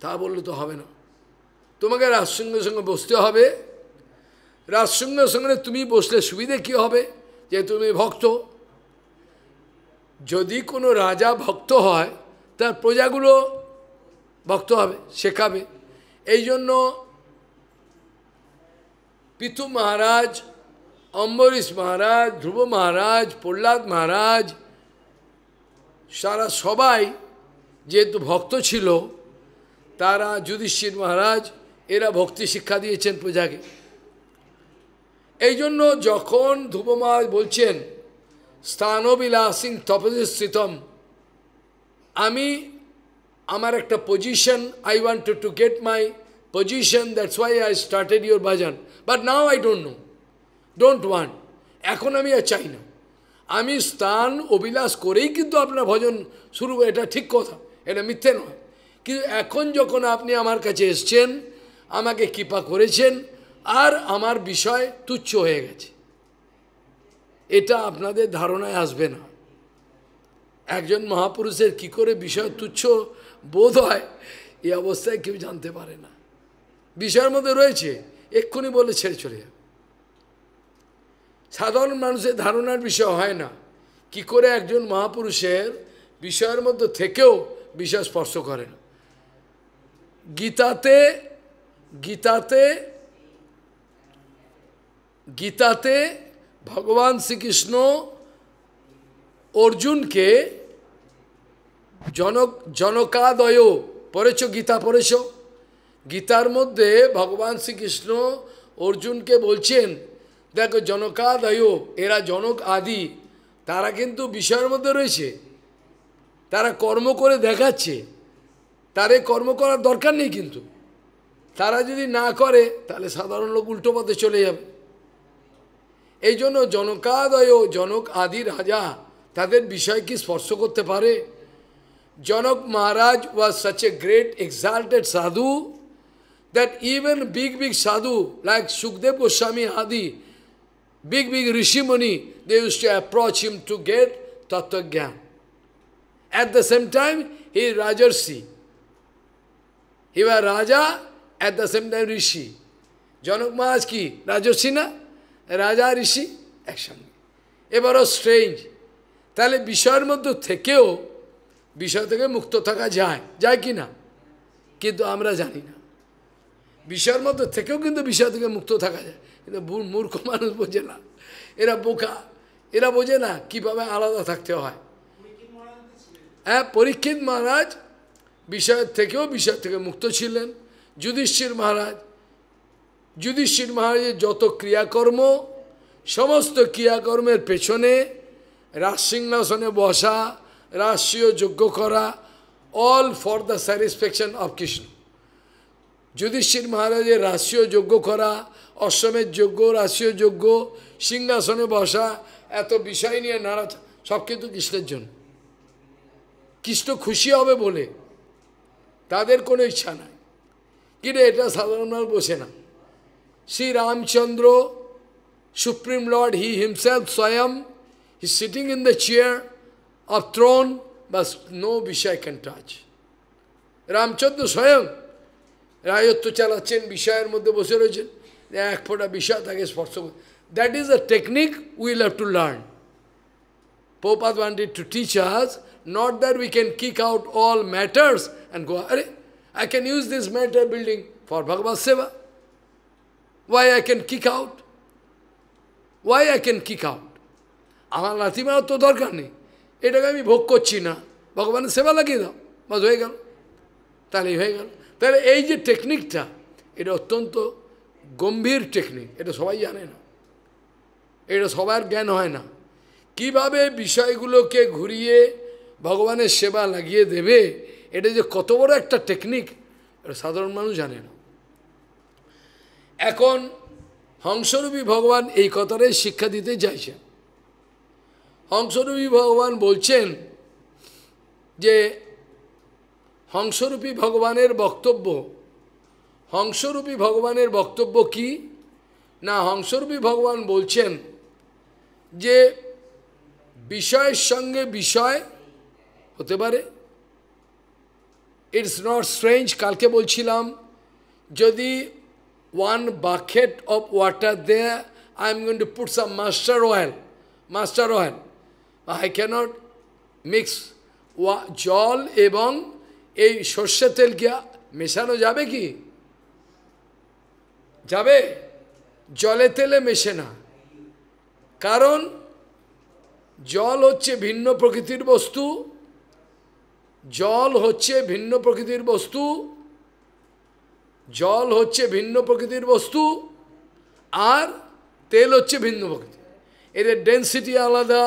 তা বললে তো হবে না তোমাকে রাজ সিংহাসনে বসতে হবে রাজসিংহ সঙ্গে তুমি বসলে সুবিধে কি হবে যে তুমি ভক্ত যদি কোনো রাজা ভক্ত হয় তার প্রজাগুলো ভক্ত হবে শেখাবে এই জন্য পিতু মহারাজ অম্বরীশ মহারাজ ধ্রুব মহারাজ প্রহ্লাদ মহারাজ সারা সবাই যেহেতু ভক্ত ছিল তারা যুধিষ্ঠির মহারাজ এরা ভক্তি শিক্ষা দিয়েছেন প্রজাকে এই জন্য যখন ধ্রুবমা বলছেন স্থানবিলাসিং তপজিস্থিতম আমি আমার একটা position I want to get my position that's why I started your বাজান but now I don't know don't want এখন আমি আর চাই না আমি স্থান অভিলাষ করেই কিন্তু আপনার ভজন শুরু এটা ঠিক কথা এটা মিথ্যে নয় কিন্তু এখন যখন আপনি আমার কাছে এসছেন আমাকে কৃপা করেছেন আর আমার বিষয় তুচ্ছ হয়ে গেছে এটা আপনাদের ধারণায় আসবে না একজন মহাপুরুষের কি করে বিষয় তুচ্ছ বোধ হয় এই অবস্থায় কেউ জানতে পারে না বিষয়ের মধ্যে রয়েছে এক্ষুনি বলে ছেড়ে চলে যাবে সাধারণ মানুষের ধারণার বিষয় হয় না কি করে একজন মহাপুরুষের বিষয়ের মধ্যে থেকেও বিষয় স্পর্শ করেন গীতাতে গীতাতে গীতাতে ভগবান শ্রীকৃষ্ণ অর্জুনকে জনক জনকাদয় পড়েছ গীতা পড়েছ গীতার মধ্যে ভগবান শ্রীকৃষ্ণ অর্জুনকে বলছেন দেখো জনকাদয় এরা জনক আদি তারা কিন্তু বিষয়ের মধ্যে রয়েছে তারা কর্ম করে দেখাচ্ছে তারে কর্ম করার দরকার নেই কিন্তু তারা যদি না করে তাহলে সাধারণ লোক উল্টো পথে চলে যাবে এই জন্য জনকাদয় জনক আদি রাজা তাদের বিষয় কি স্পর্শ করতে পারে Janak Maharaj was such a great exalted sadhu that even big big sadhu like Sukhdev Goswami আদি big, big Rishimuni, they used to approach him to get Tattva At the same time, he Rajarsi. He was Raja, at the same time Rishi. Janak Maharaj ki, Rajarsi na? রাজা ঋষি একসঙ্গে এবারও strange তাহলে বিষয়ের মধ্যে থেকেও বিষয় থেকে মুক্ত থাকা যায় যায় কি না কিন্তু আমরা জানি না বিষয়ের মধ্যে থেকেও কিন্তু বিষয় থেকে মুক্ত থাকা যায় কিন্তু মূর্খ মানুষ বোঝে না এরা বোকা এরা বোঝে না কীভাবে আলাদা থাকতে হয় হ্যাঁ পরীক্ষিত মহারাজ বিষয়ের থেকেও বিষয় থেকে মুক্ত ছিলেন যুধিষ্ঠির মহারাজ যুধিষ্ঠির মহারাজের যত ক্রিয়াকর্ম সমস্ত ক্রিয়াকর্মের পেছনে রাজসিংহাসনে বসা রাষ্ট্রীয় যজ্ঞ করা all for the satisfaction of Krishna Yudhishthir মহারাজের রাষ্ট্রীয় যজ্ঞ করা অশ্বমের যজ্ঞ রাষ্ট্রীয় যজ্ঞ সিংহাসনে বসা এত বিষয় নিয়ে নাড়া সব কিন্তু কৃষ্ণের জন্য কৃষ্ণ খুশি হবে বলে তাদের কোনো ইচ্ছা নাই কিন্তু এটা সাধারণ বসে না Sri Ramchandra, Supreme Lord, He Himself, Swayam, is sitting in the chair of throne, but no Vishaya can touch. Ramchandra Swayam, রাজত্ব চালাচ্ছেন বিষয়ের মধ্যে বসে রয়েছেন এক ফোটা বিষয় তাকে স্পর্শ করে that is a technique will have wanted to teach us, not that we can kick out all matters and go, I can use this matter building for Bhagavad Seva. Why I can kick out? Why I can kick out? আমার লাথি মারার তো দরকার নেই এটাকে আমি ভোগ করছি না ভগবানের সেবা লাগিয়ে দাও বাস হয়ে গেল তাহলে হয়ে গেল তাহলে এই যে টেকনিকটা এটা অত্যন্ত গম্ভীর টেকনিক এটা সবাই জানে না এটা সবার জ্ঞান হয় না কিভাবে বিষয়গুলোকে ঘুরিয়ে ভগবানের সেবা লাগিয়ে দেবে এটা যে কত বড় একটা টেকনিক এটা সাধারণ মানুষ জানে না এখন হংসরূপী ভগবান এই কথাটাই শিক্ষা দিতে চাইছেন হংসরূপী ভগবান বলছেন যে হংসরূপী ভগবানের বক্তব্য হংসরূপী ভগবানের বক্তব্য কি না হংসরূপী ভগবান বলছেন যে বিষয়ের সঙ্গে বিষয় হতে পারে ইটস নট স্ট্রেঞ্জ কালকে বলছিলাম যদি one bucket of water there, I am going to put some mustard oil. Mustard oil. I cannot mix jol ebong e shoshetel kya মেশানো jabe ki? Jabe? Joletele তেলে Karon? না কারণ জল হচ্ছে ভিন্ন প্রকৃতির বস্তু জল হচ্ছে ভিন্ন প্রকৃতির বস্তু জল হচ্ছে ভিন্ন প্রকৃতির বস্তু আর তেল হচ্ছে ভিন্ন প্রকৃতি এদের ডেন্সিটি আলাদা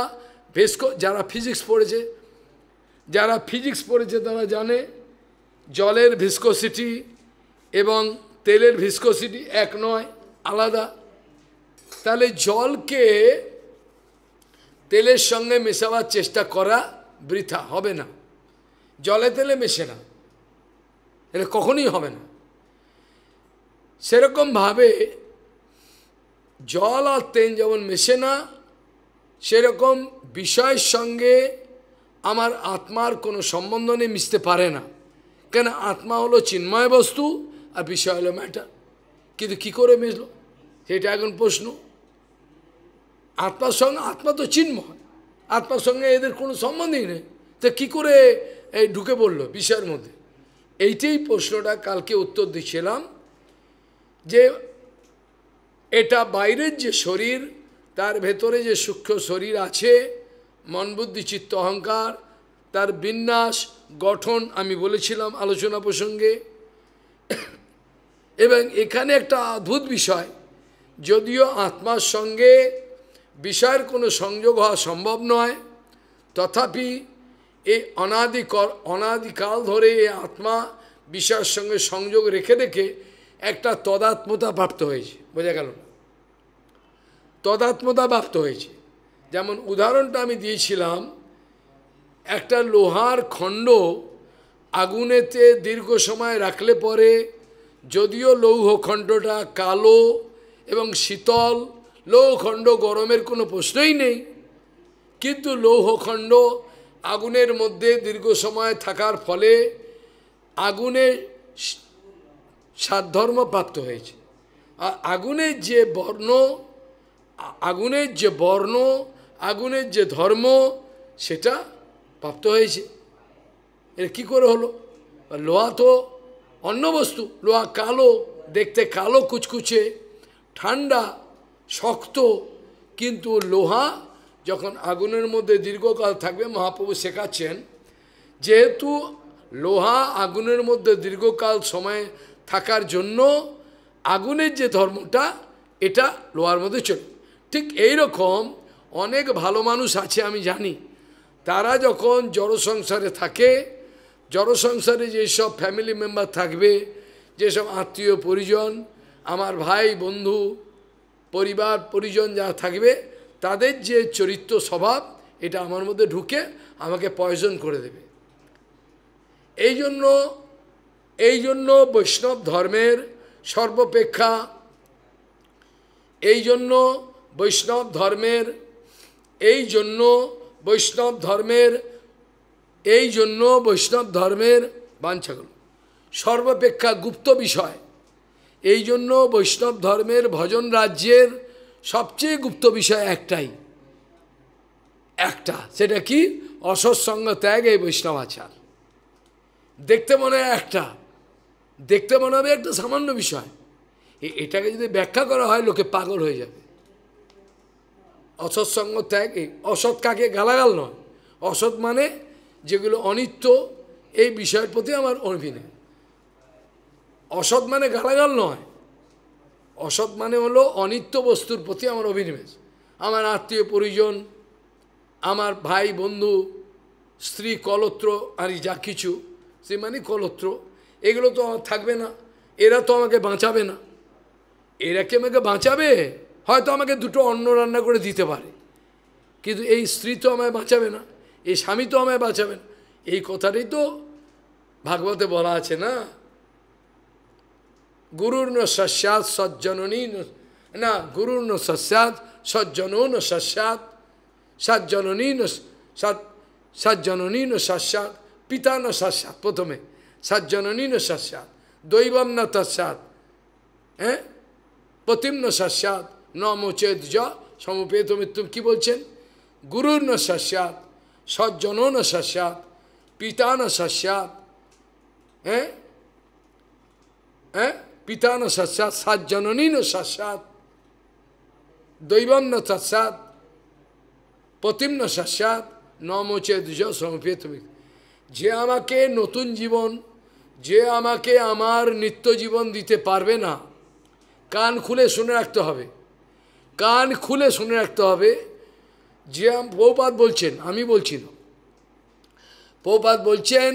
বেশ যারা ফিজিক্স পড়েছে যারা ফিজিক্স পড়েছে তারা জানে জলের ভিস্কোসিটি এবং তেলের ভিস্কোসিটি এক নয় আলাদা তাহলে জলকে তেলের সঙ্গে মেশাবার চেষ্টা করা বৃথা হবে না জলে তেলে মেশে না এটা কখনই হবে না সেরকমভাবে জল আর তেল যেমন মেশে না সেরকম বিষয়ের সঙ্গে আমার আত্মার কোনো সম্বন্ধ নেই মিশতে পারে না কেন আত্মা হলো চিন্ময় বস্তু আর বিষয় হলো ম্যাটার কিন্তু কি করে মিশল সেটা এখন প্রশ্ন আত্মার সঙ্গে আত্মা তো চিন্ময় আত্মার সঙ্গে এদের কোনো সম্বন্ধই নেই তো কি করে এই ঢুকে পড়লো বিষয়ের মধ্যে এইটাই প্রশ্নটা কালকে উত্তর দিচ্ছিলাম যে এটা বাইরের যে শরীর তার ভেতরে যে সূক্ষ্ম শরীর আছে মন বুদ্ধি চিত্ত অহংকার তার বিন্যাস গঠন আমি বলেছিলাম আলোচনা প্রসঙ্গে এবং এখানে একটা অদ্ভুত বিষয় যদিও আত্মার সঙ্গে বিষয়ের কোনো সংযোগ হওয়া সম্ভব নয় তথাপি এই অনাদিকর অনাদিকাল ধরে এই আত্মা বিষয়ের সঙ্গে সংযোগ রেখে রেখে একটা তদাত্মতা প্রাপ্ত হয়েছে বোঝা গেল তদাত্মতা প্রাপ্ত হয়েছে যেমন উদাহরণটা আমি দিয়েছিলাম একটা লোহার খণ্ড আগুনেতে দীর্ঘ সময় রাখলে পরে যদিও লৌহখণ্ডটা কালো এবং শীতল লৌহখণ্ড গরমের কোনো প্রশ্নই নেই কিন্তু লৌহখণ্ড আগুনের মধ্যে দীর্ঘ সময় থাকার ফলে আগুনে ধর্ম প্রাপ্ত হয়েছে আর আগুনের যে বর্ণ আগুনের যে বর্ণ আগুনের যে ধর্ম সেটা প্রাপ্ত হয়েছে এটা কী করে হলো লোহা তো অন্য বস্তু লোহা কালো দেখতে কালো কুচকুচে ঠান্ডা শক্ত কিন্তু লোহা যখন আগুনের মধ্যে দীর্ঘকাল থাকবে মহাপ্রভু শেখাচ্ছেন যেহেতু লোহা আগুনের মধ্যে দীর্ঘকাল সময় থাকার জন্য আগুনের যে ধর্মটা এটা লোয়ার মধ্যে চলে ঠিক এই রকম অনেক ভালো মানুষ আছে আমি জানি তারা যখন জড় সংসারে থাকে জড় সংসারে যেসব ফ্যামিলি মেম্বার থাকবে যেসব আত্মীয় পরিজন আমার ভাই বন্ধু পরিবার পরিজন যা থাকবে তাদের যে চরিত্র স্বভাব এটা আমার মধ্যে ঢুকে আমাকে পয়জন করে দেবে এই জন্য এই জন্য বৈষ্ণব ধর্মের সর্বপেক্ষা এই জন্য বৈষ্ণব ধর্মের এই জন্য বৈষ্ণব ধর্মের এই জন্য বৈষ্ণব ধর্মের বাঞ্ছাগুলো সর্বাপেক্ষা গুপ্ত বিষয় এই জন্য বৈষ্ণব ধর্মের ভজন রাজ্যের সবচেয়ে গুপ্ত বিষয় একটাই একটা সেটা কি অসৎসঙ্গ ত্যাগ এই বৈষ্ণবাচার দেখতে মনে হয় একটা দেখতে মনে হবে একটা সামান্য বিষয় এটাকে যদি ব্যাখ্যা করা হয় লোকে পাগল হয়ে যাবে অসৎসঙ্গ ত্যাগ অসৎ কাকে গালাগাল নয় অসৎ মানে যেগুলো অনিত্য এই বিষয়ের প্রতি আমার অভিনয় অসৎ মানে গালাগাল নয় অসৎ মানে হলো অনিত্য বস্তুর প্রতি আমার অভিনিবেশ আমার আত্মীয় পরিজন আমার ভাই বন্ধু স্ত্রী কলত্র আর যা কিছু সে মানে কলত্র এগুলো তো থাকবে না এরা তো আমাকে বাঁচাবে না এরা কি আমাকে বাঁচাবে হয়তো আমাকে দুটো অন্ন রান্না করে দিতে পারে কিন্তু এই স্ত্রী তো আমায় বাঁচাবে না এই স্বামী তো আমায় বাঁচাবে না এই কথাটাই তো ভাগবতে বলা আছে না গুরুর ন সস্যাৎ সজ্জননী না গুরুর ন সস্যাৎ সজ্জন ন সস্যাৎ সজ্জননী ন সজ্জননী ন সস্যাৎ পিতা ন সস্যাৎ প্রথমে সজ্জননী ন দৈবম ন তৎসাৎ হ্যাঁ পতিম ন সাক্ষাৎ ন মোচেত সমপেত মৃত্যু কী বলছেন গুরুর ন সাক্ষাৎ সজ্জনও ন সস্যাৎ পিতা ন হ্যাঁ হ্যাঁ পিতা ন সাক্ষাৎ সাজ্জননী ন সাক্ষাৎ দৈবম ন তৎসাৎ পতিম ন সাক্ষাৎ য সমপেত যে আমাকে নতুন জীবন যে আমাকে আমার নিত্য জীবন দিতে পারবে না কান খুলে শুনে রাখতে হবে কান খুলে শুনে রাখতে হবে যে পৌপাত বলছেন আমি বলছি পৌপাত বলছেন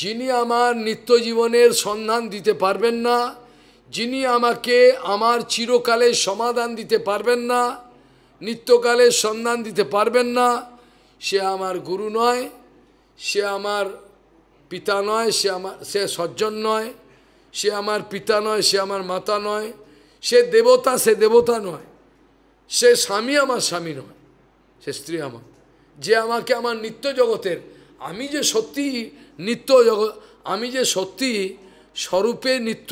যিনি আমার নিত্য জীবনের সন্ধান দিতে পারবেন না যিনি আমাকে আমার চিরকালে সমাধান দিতে পারবেন না নিত্যকালের সন্ধান দিতে পারবেন না সে আমার গুরু নয় সে আমার পিতা নয় সে আমার সে সজ্জন নয় সে আমার পিতা নয় সে আমার মাতা নয় সে দেবতা সে দেবতা নয় সে স্বামী আমার স্বামী নয় সে স্ত্রী আমার যে আমাকে আমার নিত্য জগতের আমি যে সত্যি নিত্য জগৎ আমি যে সত্যি স্বরূপে নিত্য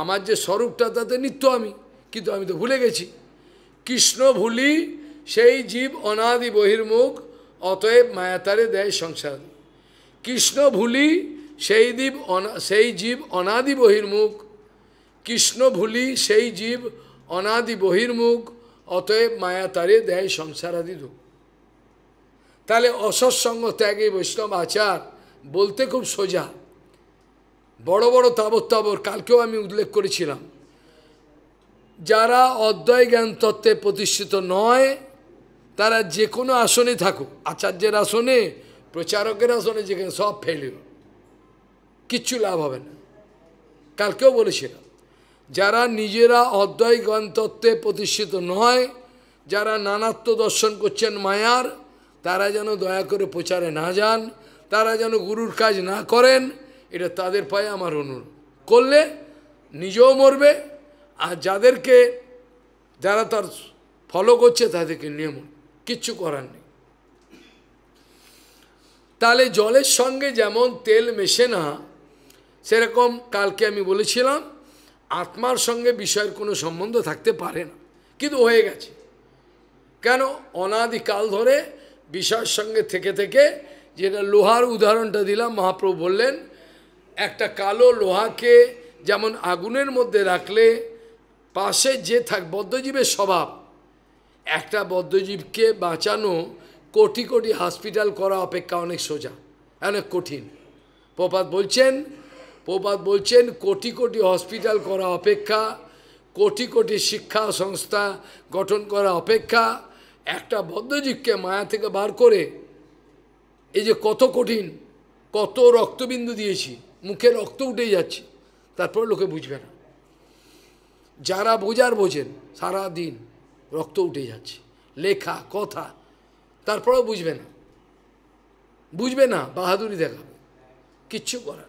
আমার যে স্বরূপটা তাতে নিত্য আমি কিন্তু আমি তো ভুলে গেছি কৃষ্ণ ভুলি সেই জীব অনাদি বহির্মুখ অতএব মায়াতারে দেয় সংসার কৃষ্ণ ভুলি সেই দ্বীপ সেই জীব অনাদি বহির্মুখ কৃষ্ণ ভুলি সেই জীব অনাদি বহির্মুখ অতএব মায়া তারে দেয় সংসারাদি দুঃখ তাহলে অসৎসঙ্গ ত্যাগে বৈষ্ণব আচার বলতে খুব সোজা বড় বড় তাবর তাবর কালকেও আমি উল্লেখ করেছিলাম যারা অদ্বয় জ্ঞান তত্ত্বে প্রতিষ্ঠিত নয় তারা যে কোনো আসনে থাকুক আচার্যের আসনে প্রচারকেরা আসনে যেখানে সব ফেলিল কিচ্ছু লাভ হবে না কালকেও বলেছিলাম যারা নিজেরা অদ্বয় গণতত্ত্বে প্রতিষ্ঠিত নয় যারা নানাত্ম দর্শন করছেন মায়ার তারা যেন দয়া করে প্রচারে না যান তারা যেন গুরুর কাজ না করেন এটা তাদের পায়ে আমার অনুরোধ করলে নিজেও মরবে আর যাদেরকে যারা তার ফলো করছে তাদেরকে নিয়ম কিচ্ছু করার নেই তাহলে জলের সঙ্গে যেমন তেল মেশে না সেরকম কালকে আমি বলেছিলাম আত্মার সঙ্গে বিষয়ের কোনো সম্বন্ধ থাকতে পারে না কিন্তু হয়ে গেছে কেন অনাদিকাল ধরে বিষয়ের সঙ্গে থেকে থেকে যেটা লোহার উদাহরণটা দিলাম মহাপ্রভু বললেন একটা কালো লোহাকে যেমন আগুনের মধ্যে রাখলে পাশে যে থাক বদ্ধজীবের স্বভাব একটা বদ্ধজীবকে বাঁচানো কোটি কোটি হসপিটাল করা অপেক্ষা অনেক সোজা অনেক কঠিন প্রপাত বলছেন প্রপাত বলছেন কোটি কোটি হসপিটাল করা অপেক্ষা কোটি কোটি শিক্ষা সংস্থা গঠন করা অপেক্ষা একটা বদ্ধজীবকে মায়া থেকে বার করে এই যে কত কঠিন কত রক্তবিন্দু দিয়েছি মুখে রক্ত উঠে যাচ্ছে তারপর লোকে বুঝবে না যারা বোঝার বোঝেন সারা দিন রক্ত উঠে যাচ্ছে লেখা কথা তারপরেও বুঝবে না বুঝবে না বাহাদুরি দেখাবে কিচ্ছু করার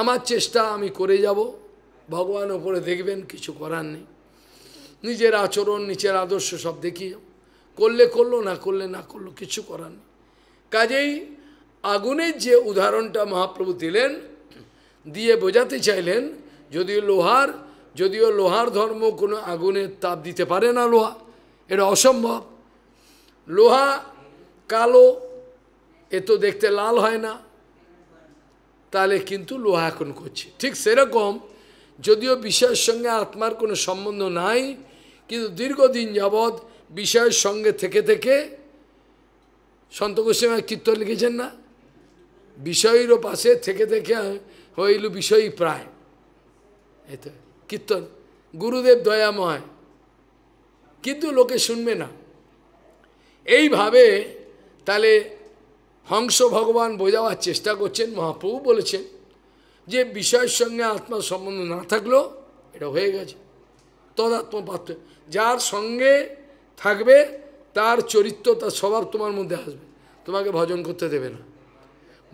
আমার চেষ্টা আমি করে যাব ভগবান ওপরে দেখবেন কিছু করার নেই নিজের আচরণ নিজের আদর্শ সব দেখিয়ে করলে করলো না করলে না করলো কিছু করার নেই কাজেই আগুনের যে উদাহরণটা মহাপ্রভু দিলেন দিয়ে বোঝাতে চাইলেন যদিও লোহার যদিও লোহার ধর্ম কোনো আগুনের তাপ দিতে পারে না লোহা এটা অসম্ভব লোহা কালো এ তো দেখতে লাল হয় না তাহলে কিন্তু লোহা এখন করছে ঠিক সেরকম যদিও বিষয়ের সঙ্গে আত্মার কোনো সম্বন্ধ নাই কিন্তু দীর্ঘদিন যাবৎ বিষয়ের সঙ্গে থেকে থেকে সন্ত গোস্বামী চিত্ত লিখেছেন না বিষয়েরও পাশে থেকে থেকে হইল বিষয়ই প্রায় এতে কীর্তন গুরুদেব দয়াময় কিন্তু লোকে শুনবে না এইভাবে তাহলে হংস ভগবান বোঝাবার চেষ্টা করছেন মহাপ্রভু বলেছেন যে বিষয়ের সঙ্গে আত্মার সম্বন্ধ না থাকলেও এটা হয়ে গেছে তদাত্মপাত্র যার সঙ্গে থাকবে তার চরিত্র তার স্বভাব তোমার মধ্যে আসবে তোমাকে ভজন করতে দেবে না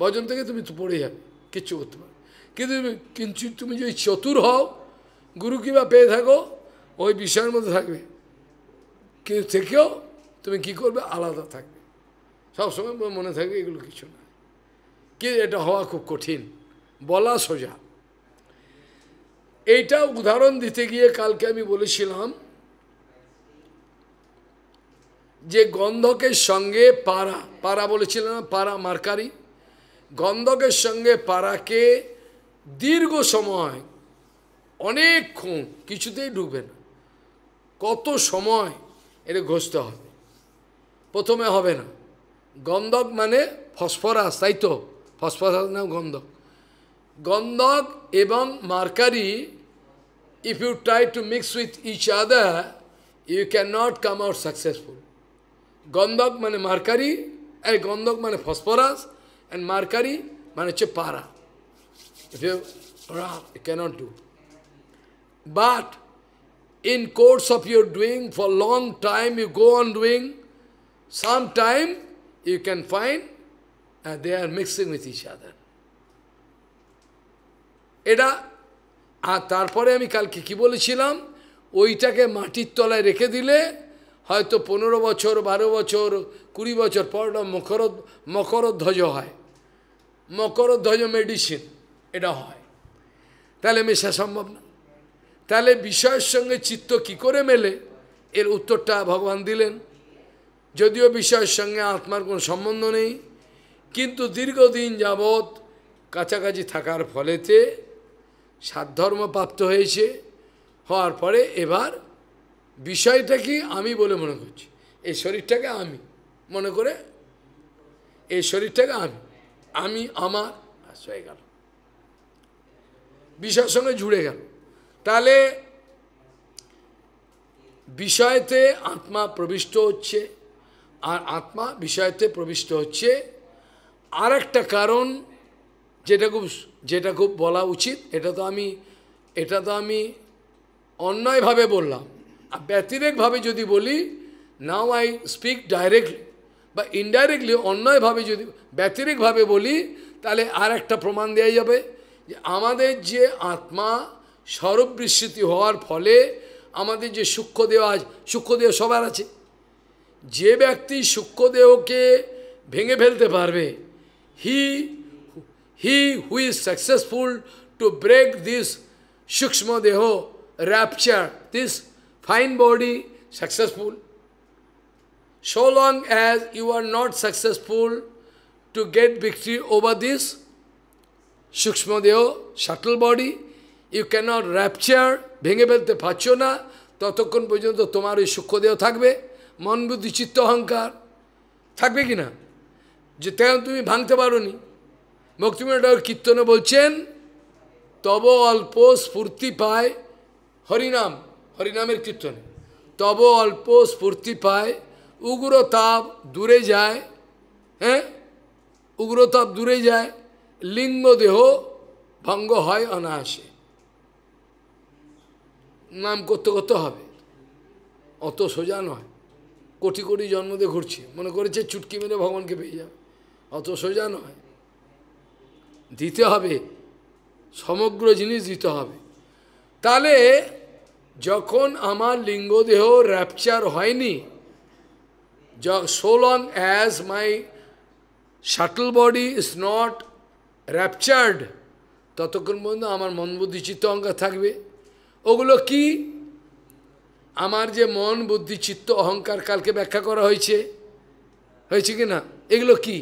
ভজন থেকে তুমি তো পড়ে যাবে কিচ্ছু করতে পারবে কিন্তু কিন্তু তুমি যদি চতুর হও গুরু কিবা পেয়ে থাকো ওই বিষয়ের মধ্যে থাকবে কিন্তু থেকেও তুমি কি করবে আলাদা থাকবে সবসময় মনে থাকবে এগুলো কিছু না কি এটা হওয়া খুব কঠিন বলা সোজা এইটা উদাহরণ দিতে গিয়ে কালকে আমি বলেছিলাম যে গন্ধকের সঙ্গে পারা পারা বলেছিলাম পারা মার্কারি গন্ধকের সঙ্গে পারাকে দীর্ঘ সময় অনেকক্ষণ কিছুতেই ঢুকবে না কত সময় এটা ঘষতে হবে প্রথমে হবে না গন্ধক মানে ফসফরাস তাই তো ফসফরাস না গন্ধক গন্ধক এবং mercury if you try to mix with each other, you cannot come out successful. Gandak mane mercury, and gandak mane phosphorus, and mercury mane para. If you, you cannot do. But in course of your doing, for long time you go on doing, Sometime you can find uh, they are mixing with each other. এটা আর তারপরে আমি কালকে কি বলেছিলাম ওইটাকে মাটির তলায় রেখে দিলে হয়তো পনেরো বছর বারো বছর কুড়ি বছর পরটা মকর মকরধ্বজ হয় মকরধ্বজ মেডিসিন এটা হয় তাহলে মেশা সম্ভব না তাহলে বিষয়ের সঙ্গে চিত্ত কি করে মেলে এর উত্তরটা ভগবান দিলেন যদিও বিষয়ের সঙ্গে আত্মার কোনো সম্বন্ধ নেই কিন্তু দীর্ঘদিন যাবৎ কাছাকাছি থাকার ফলেতে সাধর্ম প্রাপ্ত হয়েছে হওয়ার পরে এবার বিষয়টা কি আমি বলে মনে করছি এই শরীরটাকে আমি মনে করে এই শরীরটাকে আমি আমি আমার হয়ে গেল বিষয়ের সঙ্গে জুড়ে গেল তাহলে বিষয়তে আত্মা প্রবিষ্ট হচ্ছে আর আত্মা বিষয়তে প্রবিষ্ট হচ্ছে আর একটা কারণ যেটা খুব যেটা খুব বলা উচিত এটা তো আমি এটা তো আমি অন্যায়ভাবে বললাম আর ব্যতিরেকভাবে যদি বলি নাও আই স্পিক ডাইরেক্টলি বা ইনডাইরেক্টলি অন্যায়ভাবে যদি ব্যতিরেকভাবে বলি তাহলে আর একটা প্রমাণ দেওয়া যাবে যে আমাদের যে আত্মা স্বরূপ বিস্মৃতি হওয়ার ফলে আমাদের যে সূক্ষ্ম দেওয়া আজ সূক্ষ্ম দেওয়া সবার আছে যে ব্যক্তি সূক্ষ্মদেহকে ভেঙে ফেলতে পারবে he he who is successful to break this সূক্ষ্মদেহ rupture this fine body successful so long as you are not successful to get victory over this সূক্ষ্মদেহ subtle body you can't rupture ভেঙে ফেলতে পারছ না ততক্ষণ পর্যন্ত তোমার ওই সূক্ষ্মদেহ থাকবে মন বুদ্ধি চিত্ত অহংকার থাকবে কি না যে তেমন তুমি ভাঙতে পারো নি ভক্তিময় ঠাকুর কীর্তনে বলছেন তব অল্প স্ফূর্তি পায় হরিনাম হরিনামের কীর্তন তব অল্প স্ফূর্তি পায় উগ্র তাপ দূরে যায় হ্যাঁ উগ্রতাপ দূরে যায় লিঙ্গ দেহ ভঙ্গ হয় অনায়াসে নাম করতে করতে হবে অত সোজা নয় কোটি কোটি জন্মদে ঘুরছে মনে করেছে চুটকি মেরে ভগবানকে পেয়ে যাবে অত সোজা নয় দিতে হবে সমগ্র জিনিস দিতে হবে তাহলে যখন আমার লিঙ্গদেহ র্যাপচার হয়নি so long as my subtle body is not ruptured ততক্ষণ পর্যন্ত আমার মনবুদ্ধি চিত্ত অঙ্গ থাকবে ওগুলো কি আমার যে মন বুদ্ধি চিত্ত অহংকার কালকে ব্যাখ্যা করা হয়েছে হয়েছে কি না এগুলো কি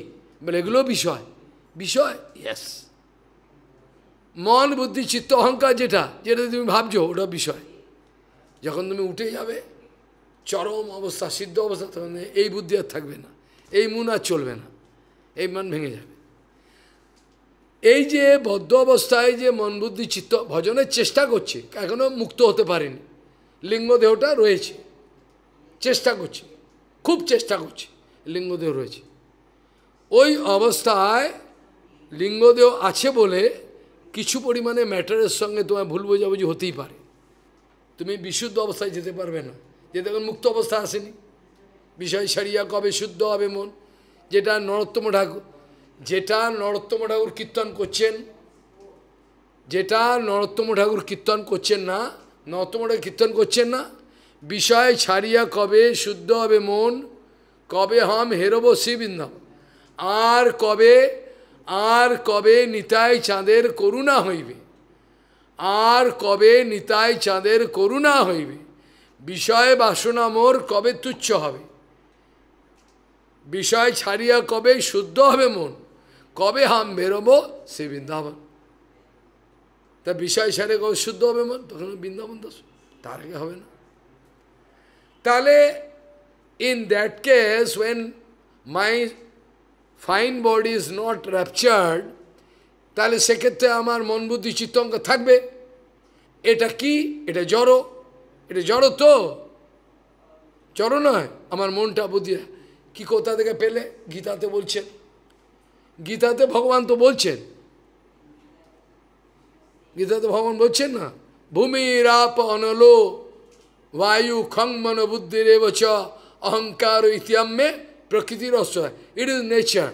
বলে এগুলো বিষয় বিষয় ইয়াস মন বুদ্ধি চিত্ত অহংকার যেটা যেটা তুমি ভাবছো ওটা বিষয় যখন তুমি উঠে যাবে চরম অবস্থা সিদ্ধ অবস্থা তখন এই বুদ্ধি আর থাকবে না এই মন আর চলবে না এই মন ভেঙে যাবে এই যে বদ্ধ অবস্থায় যে মন বুদ্ধি চিত্ত ভজনের চেষ্টা করছে এখনও মুক্ত হতে পারেনি লিঙ্গদেহটা রয়েছে চেষ্টা করছে খুব চেষ্টা করছে লিঙ্গদেহ রয়েছে ওই অবস্থায় লিঙ্গদেহ আছে বলে কিছু পরিমাণে ম্যাটারের সঙ্গে তোমার ভুল বোঝাবুঝি হতেই পারে তুমি বিশুদ্ধ অবস্থায় যেতে পারবে না যে দেখুন মুক্ত অবস্থা আসেনি বিষয় সারিয়া কবে শুদ্ধ হবে মন যেটা নরোত্তম ঠাকুর যেটা নরোত্তম ঠাকুর কীর্তন করছেন যেটা নরোত্তম ঠাকুর কীর্তন করছেন না নতমরে কীর্তন করছেন না বিষয় ছাড়িয়া কবে শুদ্ধ হবে মন কবে হাম হেরব শ্রীবৃন্দাব আর কবে আর কবে নিতাই চাঁদের করুণা হইবে আর কবে নিতাই চাঁদের করুণা হইবে বিষয় বাসনা মোর কবে তুচ্ছ হবে বিষয় ছাড়িয়া কবে শুদ্ধ হবে মন কবে হাম বেরোবো সে বৃন্দাবন তা বিষয় সারে শুদ্ধ হবে মন তখন বৃন্দাবন দাস তার আগে হবে না তাহলে in that case when my fine body is not ruptured তাহলে সেক্ষেত্রে আমার মন বুদ্ধি চিত্তঙ্গ থাকবে এটা কি এটা জড়ো এটা জড়ো তো জড়ো নয় আমার মনটা বুদ্ধি কি কোথা থেকে পেলে গীতাতে বলছেন গীতাতে ভগবান তো বলছেন गीता तो भगवान बोलते ना भूमि राप अनलो वायु खंग मन बुद्धि बच अहंकार इतिम्य प्रकृति रस्व it is nature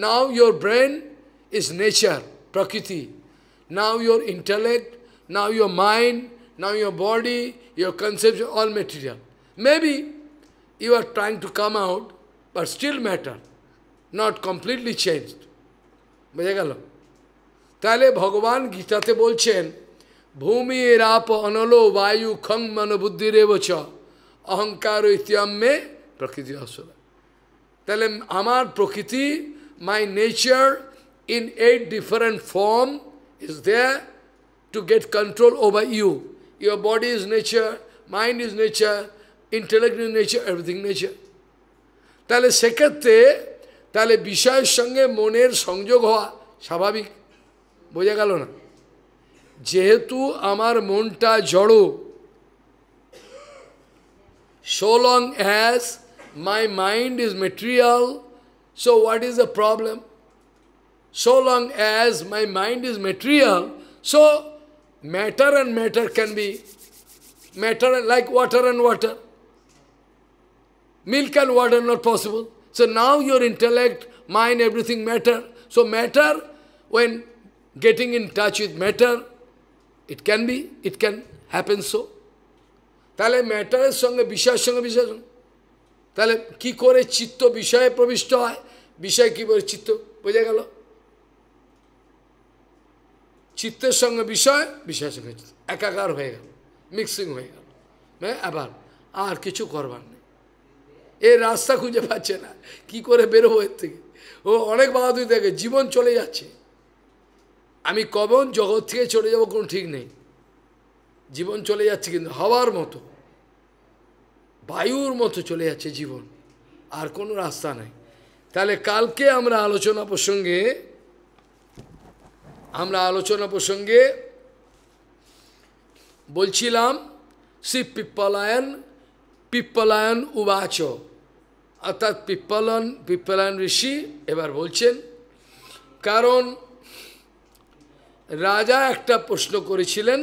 now your brain is nature प्रकृति now your intellect now your mind now your body your concept all material may be you are trying to come out but still matter not completely changed बजे गलो তাহলে ভগবান গীতাতে বলছেন ভূমি wrap অনলো বায়ু খং মনোবুদ্ধি রেবচ অহংকার ইতিয়াম্যে প্রকৃতি অসরা তাহলে আমার প্রকৃতি my nature in eight different form is there to get control over you your body is nature mind is nature intellect is nature everything nature তাহলে সেক্ষেত্রে তাহলে বিষয়ের সঙ্গে মনের সংযোগ হওয়া স্বাভাবিক বোঝা গেল না যেহেতু আমার মনটা জড়ো so long as my mind is material, so what is the problem? So long as my mind is material, so matter and matter can be, matter like water and water. Milk and water not possible. So now your intellect, mind, everything matter. So matter, when getting in touch with matter, it can be, it can happen so. তাহলে ম্যাটারের সঙ্গে বিষয়ের সঙ্গে বিষয় তাহলে কি করে চিত্ত বিষয়ে প্রবিষ্ট হয় বিষয় কি করে চিত্ত বোঝা গেল চিত্তের সঙ্গে বিষয় বিষয়ের সঙ্গে একাকার হয়ে গেল মিক্সিং হয়ে গেল হ্যাঁ আবার আর কিছু করবার নেই এই রাস্তা খুঁজে পাচ্ছে না কি করে বেরোবো এর থেকে ও অনেক বাহাদুরি দেখে জীবন চলে যাচ্ছে আমি কবন জগৎ থেকে চলে যাব কোনো ঠিক নেই জীবন চলে যাচ্ছে কিন্তু হাওয়ার মতো বায়ুর মতো চলে যাচ্ছে জীবন আর কোনো রাস্তা নাই তাহলে কালকে আমরা আলোচনা প্রসঙ্গে আমরা আলোচনা প্রসঙ্গে বলছিলাম শ্রী পিপ্পলায়ন পিপ্পলায়ন উবাচ অর্থাৎ পিপ্পলন পিপ্পলায়ন ঋষি এবার বলছেন কারণ রাজা একটা প্রশ্ন করেছিলেন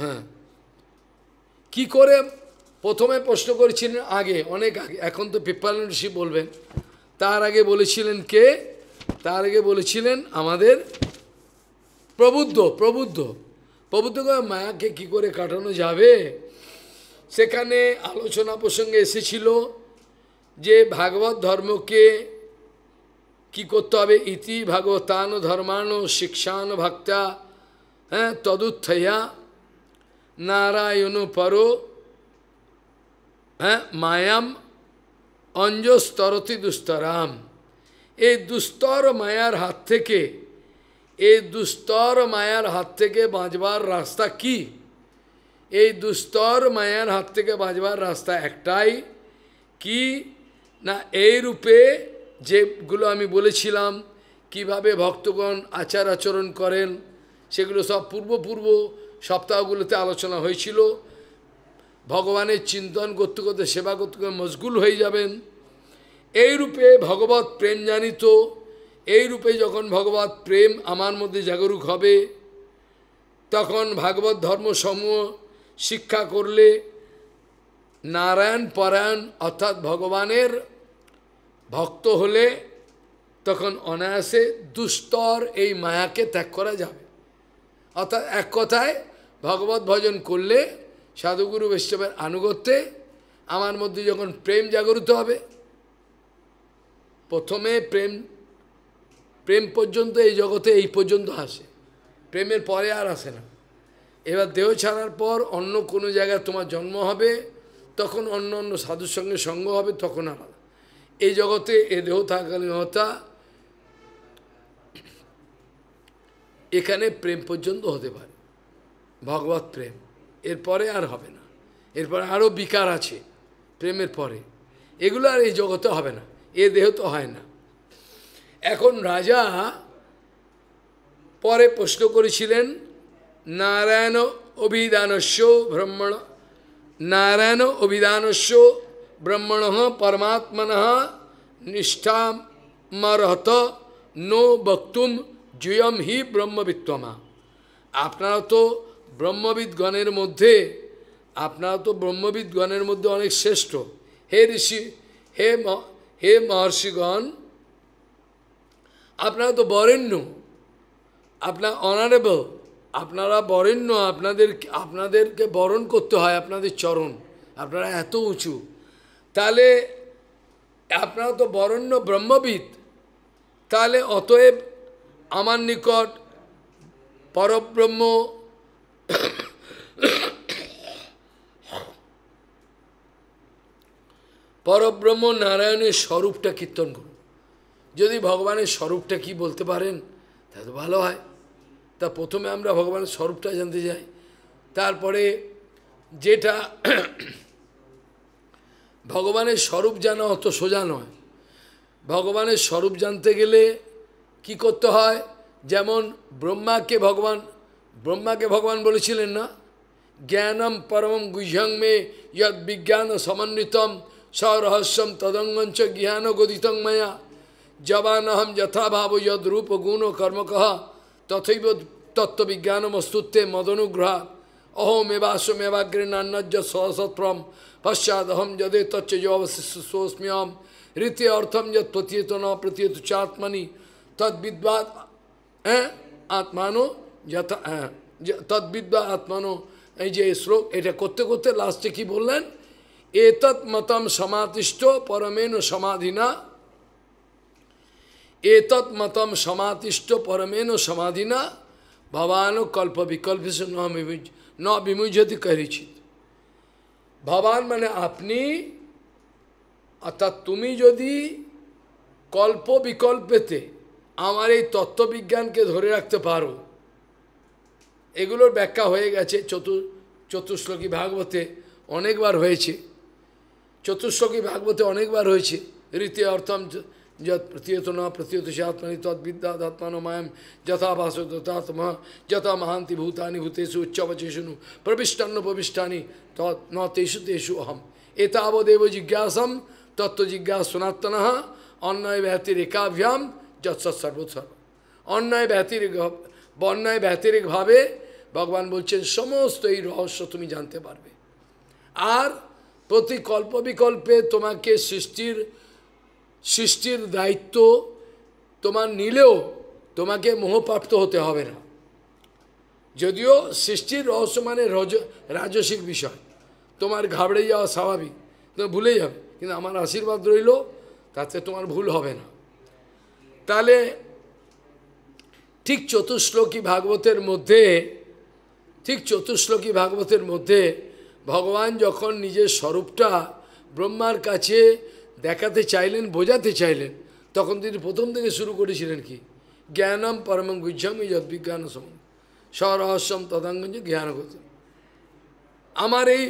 হ্যাঁ কী করে প্রথমে প্রশ্ন করেছিলেন আগে অনেক আগে এখন তো পিপ্পালন ঋষি বলবেন তার আগে বলেছিলেন কে তার আগে বলেছিলেন আমাদের প্রবুদ্ধ প্রবুদ্ধ প্রবুদ্ধ মায়াকে কি করে কাটানো যাবে সেখানে আলোচনা প্রসঙ্গে এসেছিল যে ভাগবত ধর্মকে কী করতে হবে ইতি ভগবতান ধর্মানু শিক্ষান ভক্তা হ্যাঁ তদুত্থয়া নারায়ণ পরো হ্যাঁ মায়াম অঞ্জস্তরতি দুস্তরাম এই দুস্তর মায়ার হাত থেকে এই দুস্তর মায়ার হাত থেকে বাঁচবার রাস্তা কি এই দুস্তর মায়ার হাত থেকে বাঁচবার রাস্তা একটাই কি না এই রূপে যেগুলো আমি বলেছিলাম কিভাবে ভক্তগণ আচার আচরণ করেন সেগুলো সব পূর্বপূর্ব সপ্তাহগুলোতে আলোচনা হয়েছিল ভগবানের চিন্তন করতে করতে সেবা করতে করতে মশগুল হয়ে যাবেন এই রূপে ভগবত প্রেম জানিত এই রূপে যখন ভগবত প্রেম আমার মধ্যে জাগরুক হবে তখন ভাগবত ধর্মসমূহ শিক্ষা করলে নারায়ণ পরায়ণ অর্থাৎ ভগবানের ভক্ত হলে তখন অনায়াসে দুস্তর এই মায়াকে ত্যাগ করা যাবে অর্থাৎ এক কথায় ভগবত ভজন করলে সাধুগুরু বৈষ্ণবের আনুগত্যে আমার মধ্যে যখন প্রেম জাগরিত হবে প্রথমে প্রেম প্রেম পর্যন্ত এই জগতে এই পর্যন্ত আসে প্রেমের পরে আর আসে না এবার দেহ ছাড়ার পর অন্য কোনো জায়গায় তোমার জন্ম হবে তখন অন্য অন্য সাধুর সঙ্গে সঙ্গ হবে তখন আলাদা এই জগতে এ দেহ থাকালীন হতা এখানে প্রেম পর্যন্ত হতে পারে ভগবত প্রেম এরপরে আর হবে না এরপরে আরও বিকার আছে প্রেমের পরে এগুলো আর এই জগতে হবে না এ দেহ তো হয় না এখন রাজা পরে প্রশ্ন করেছিলেন নারায়ণ অভিধানস্য ব্রহ্মণ নারায়ণ অভিধানস্য ब्रह्मण परमात्मन निष्ठा নো বক্তুম জুয়ম হি ব্রহ্মবিত্তমা আপনারা তো ব্রহ্মবিদগণের মধ্যে আপনারা তো ব্রহ্মবিদগণের মধ্যে অনেক শ্রেষ্ঠ হে ঋষি হে হে মহর্ষিগণ আপনারা তো বরেণ্য আপনার অনারেবল আপনারা বরেণ্য আপনাদের আপনাদেরকে বরণ করতে হয় আপনাদের চরণ আপনারা এত উঁচু তাহলে আপনারা তো বরণ্য ব্রহ্মবিদ তাহলে অতএব আমার নিকট পরব্রহ্ম পরব্রহ্ম নারায়ণের স্বরূপটা কীর্তন করুন যদি ভগবানের স্বরূপটা কি বলতে পারেন তা তো ভালো হয় তা প্রথমে আমরা ভগবানের স্বরূপটা জানতে যাই তারপরে যেটা ভগবানের স্বরূপ জানা অত সোজা নয় ভগবানের স্বরূপ জানতে গেলে কি করতে হয় যেমন ব্রহ্মাকে ভগবান ব্রহ্মাকে ভগবান বলেছিলেন না জ্ঞানম পরম গুহ্যং মে ইয়দ বিজ্ঞান সমন্বিতম স্বরহস্যম তদঙ্গঞ্চ জ্ঞান গদিতং মায়া জবানহম যথাভাব যদ রূপ গুণ কর্মকহ তথৈব অস্তুত্বে মদনুগ্রহ অহমেবাসমেবাগ্রে নান্যজ সহসত্রম पश्चात हम जदे तत्वस्म्यम रीति अर्थम जद त्वतीत न प्रतीयत चात्मनि तद विद्वाद आत्मानो तद विद्वा आत्मानो ये श्लोक ये करते करते लास्टे कि बोलें ए तत् मतम समातिष्ट परमेण समाधिना ए मतम समातिष्ट परमेण समाधिना भवान कल्प विकल्प से न विमुझ न ভবান মানে আপনি অর্থাৎ তুমি যদি কল্প বিকল্পেতে আমার এই তত্ত্ববিজ্ঞানকে ধরে রাখতে পারো এগুলোর ব্যাখ্যা হয়ে গেছে চতু চতুশ্লোকী ভাগবতে অনেকবার হয়েছে চতুশ্লোকী ভাগবতে অনেকবার হয়েছে রীতি অর্থম যত প্রতীয়ত ন প্রতীয়ত সাত্মনি তৎ তৎমানো মায়াম যথা ভাষ তথাত্মা যথা মহান্তি ভূতানি ভূতেশু উচ্চবচেষুনু প্রবিষ্টান্ন প্রবিষ্টানি তৎ ন তেষু তেষু অহম এতাবদেব জিজ্ঞাসম তত্ত্ব জিজ্ঞাস সনাতন অন্যয় ব্যতির একাভ্যাম যৎসৎ অন্যায় ব্যতিরেক বন্যায় ব্যতিরেকভাবে ভগবান বলছেন সমস্ত এই রহস্য তুমি জানতে পারবে আর প্রতি কল্প বিকল্পে তোমাকে সৃষ্টির সৃষ্টির দায়িত্ব তোমার নিলেও তোমাকে মোহপ্রাপ্ত হতে হবে না যদিও সৃষ্টির রহস্য মানে রজ রাজসিক বিষয় তোমার ঘাবড়ে যাওয়া স্বাভাবিক তুমি ভুলে যাবে কিন্তু আমার আশীর্বাদ রইল তাতে তোমার ভুল হবে না তাহলে ঠিক চতুশ্লোকী ভাগবতের মধ্যে ঠিক চতুশ্লোকী ভাগবতের মধ্যে ভগবান যখন নিজের স্বরূপটা ব্রহ্মার কাছে দেখাতে চাইলেন বোঝাতে চাইলেন তখন তিনি প্রথম থেকে শুরু করেছিলেন কি জ্ঞানম পরম গুজ্জমি যদ্বিজ্ঞান সম স্বরহস্যম তদাঙ্গঞ্জ জ্ঞান আমার এই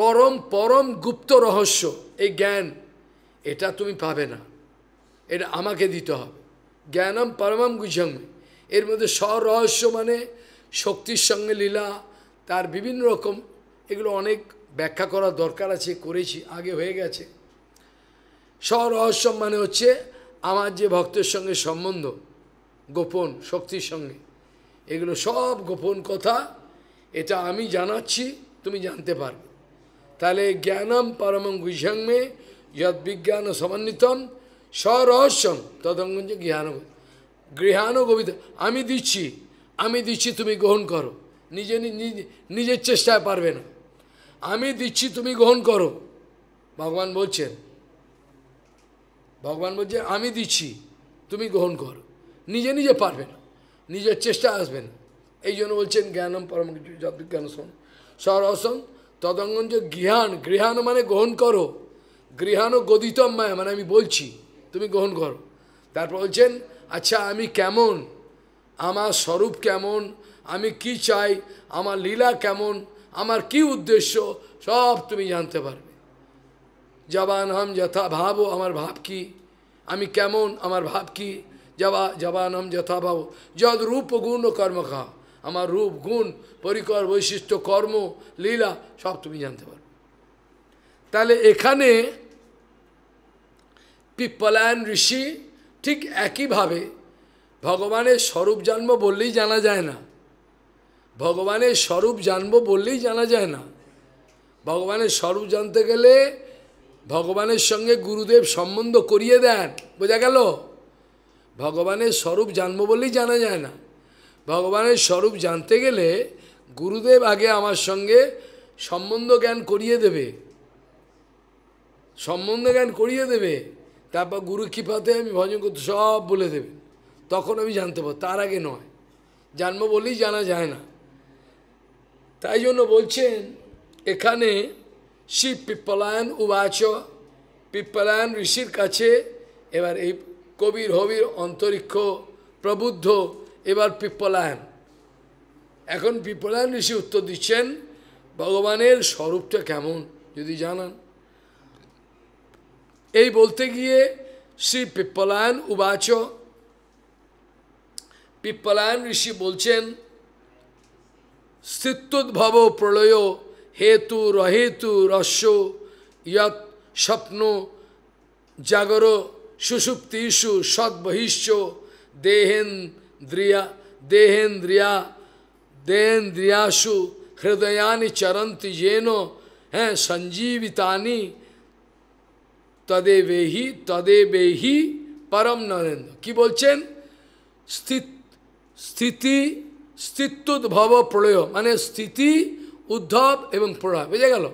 পরম পরম গুপ্ত রহস্য এই জ্ঞান এটা তুমি পাবে না এটা আমাকে দিতে হবে জ্ঞানম পরমম গুজমে এর মধ্যে স্বরহস্য মানে শক্তির সঙ্গে লীলা তার বিভিন্ন রকম এগুলো অনেক ব্যাখ্যা করার দরকার আছে করেছি আগে হয়ে গেছে স্বরহস্যম মানে হচ্ছে আমার যে ভক্তের সঙ্গে সম্বন্ধ গোপন শক্তির সঙ্গে এগুলো সব গোপন কথা এটা আমি জানাচ্ছি তুমি জানতে পারবে তাহলে জ্ঞানম পরম গুঝাংমে যদ বিজ্ঞান সমন্বিতম স্বরহস্যম তদঙ্গে জ্ঞান গৃহান গোবিত আমি দিচ্ছি আমি দিচ্ছি তুমি গ্রহণ করো নিজে নিজের চেষ্টায় পারবে না আমি দিচ্ছি তুমি গ্রহণ করো ভগবান বলছেন ভগবান বলছে আমি দিচ্ছি তুমি গ্রহণ করো নিজে নিজে পারবে না নিজের চেষ্টা আসবে না এই জন্য বলছেন জ্ঞানম পরম জ্ঞান শোন সরসম যে গৃহান গৃহান মানে গ্রহণ করো গৃহান গদিতম মায়া মানে আমি বলছি তুমি গ্রহণ করো তারপর বলছেন আচ্ছা আমি কেমন আমার স্বরূপ কেমন আমি কি চাই আমার লীলা কেমন আমার কি উদ্দেশ্য সব তুমি জানতে পারবে জবান হম যথা ভাব আমার ভাব কি আমি কেমন আমার ভাব কি জবা জবান হম যথা ভাব যদ রূপ গুণ কর্ম খা আমার রূপ গুণ পরিকর বৈশিষ্ট্য কর্ম লীলা সব তুমি জানতে পারো তাহলে এখানে পিপ্পলায়ন ঋষি ঠিক একইভাবে ভগবানের স্বরূপ জন্ম বললেই জানা যায় না ভগবানের স্বরূপ জানব বললেই জানা যায় না ভগবানের স্বরূপ জানতে গেলে ভগবানের সঙ্গে গুরুদেব সম্বন্ধ করিয়ে দেন বোঝা গেল ভগবানের স্বরূপ জানবো বলেই জানা যায় না ভগবানের স্বরূপ জানতে গেলে গুরুদেব আগে আমার সঙ্গে সম্বন্ধ জ্ঞান করিয়ে দেবে সম্বন্ধ জ্ঞান করিয়ে দেবে তারপর গুরু কৃপাতে আমি ভজন করতে সব বলে দেবে তখন আমি জানতে পারবো তার আগে নয় জানবো বলেই জানা যায় না তাই জন্য বলছেন এখানে শিব পিপ্পলায়ন উবাচ পিপ্পলায়ন ঋষির কাছে এবার এই কবির হবির অন্তরিক্ষ প্রবুদ্ধ এবার পিপ্পলায়ন এখন পিপ্পলায়ন ঋষি উত্তর দিচ্ছেন ভগবানের স্বরূপটা কেমন যদি জানান এই বলতে গিয়ে শ্রী পিপ্পলায়ন উবাচ পিপ্পলায়ন ঋষি বলছেন স্থিত্যোদ্ভব প্রলয় हेतु रहेतु रस्यो यत स्वप्नो जागरो सुषुप्तिषु सद्बहिश्चो देहेन्द्रिया देहेन्द्रिया देहेन्द्रियासु हृदयानि चरंति येनो हैं संजीवितानी তদেবেহি তদেবেহি परम নরেন্দ্র কি বলছেন स्थित स्थिति স্থিত্যুদ্ভব प्रलय মানে स्थिति উদ্ধব এবং প্রলয় বুঝে গেল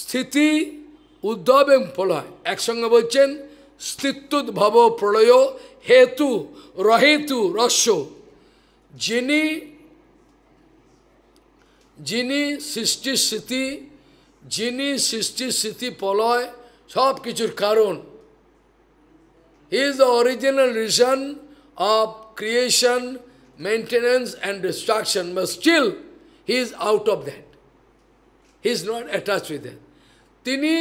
স্থিতি উদ্ধব এবং প্রলয় একসঙ্গে বলছেন স্থিত্যুদ প্রলয় হেতু রহেতু রস্য যিনি যিনি সৃষ্টির স্থিতি যিনি সৃষ্টির স্থিতি প্রলয় সব কিছুর কারণ is the original reason of creation maintenance and destruction বা still He is out of that. He is not attached with that. তিনি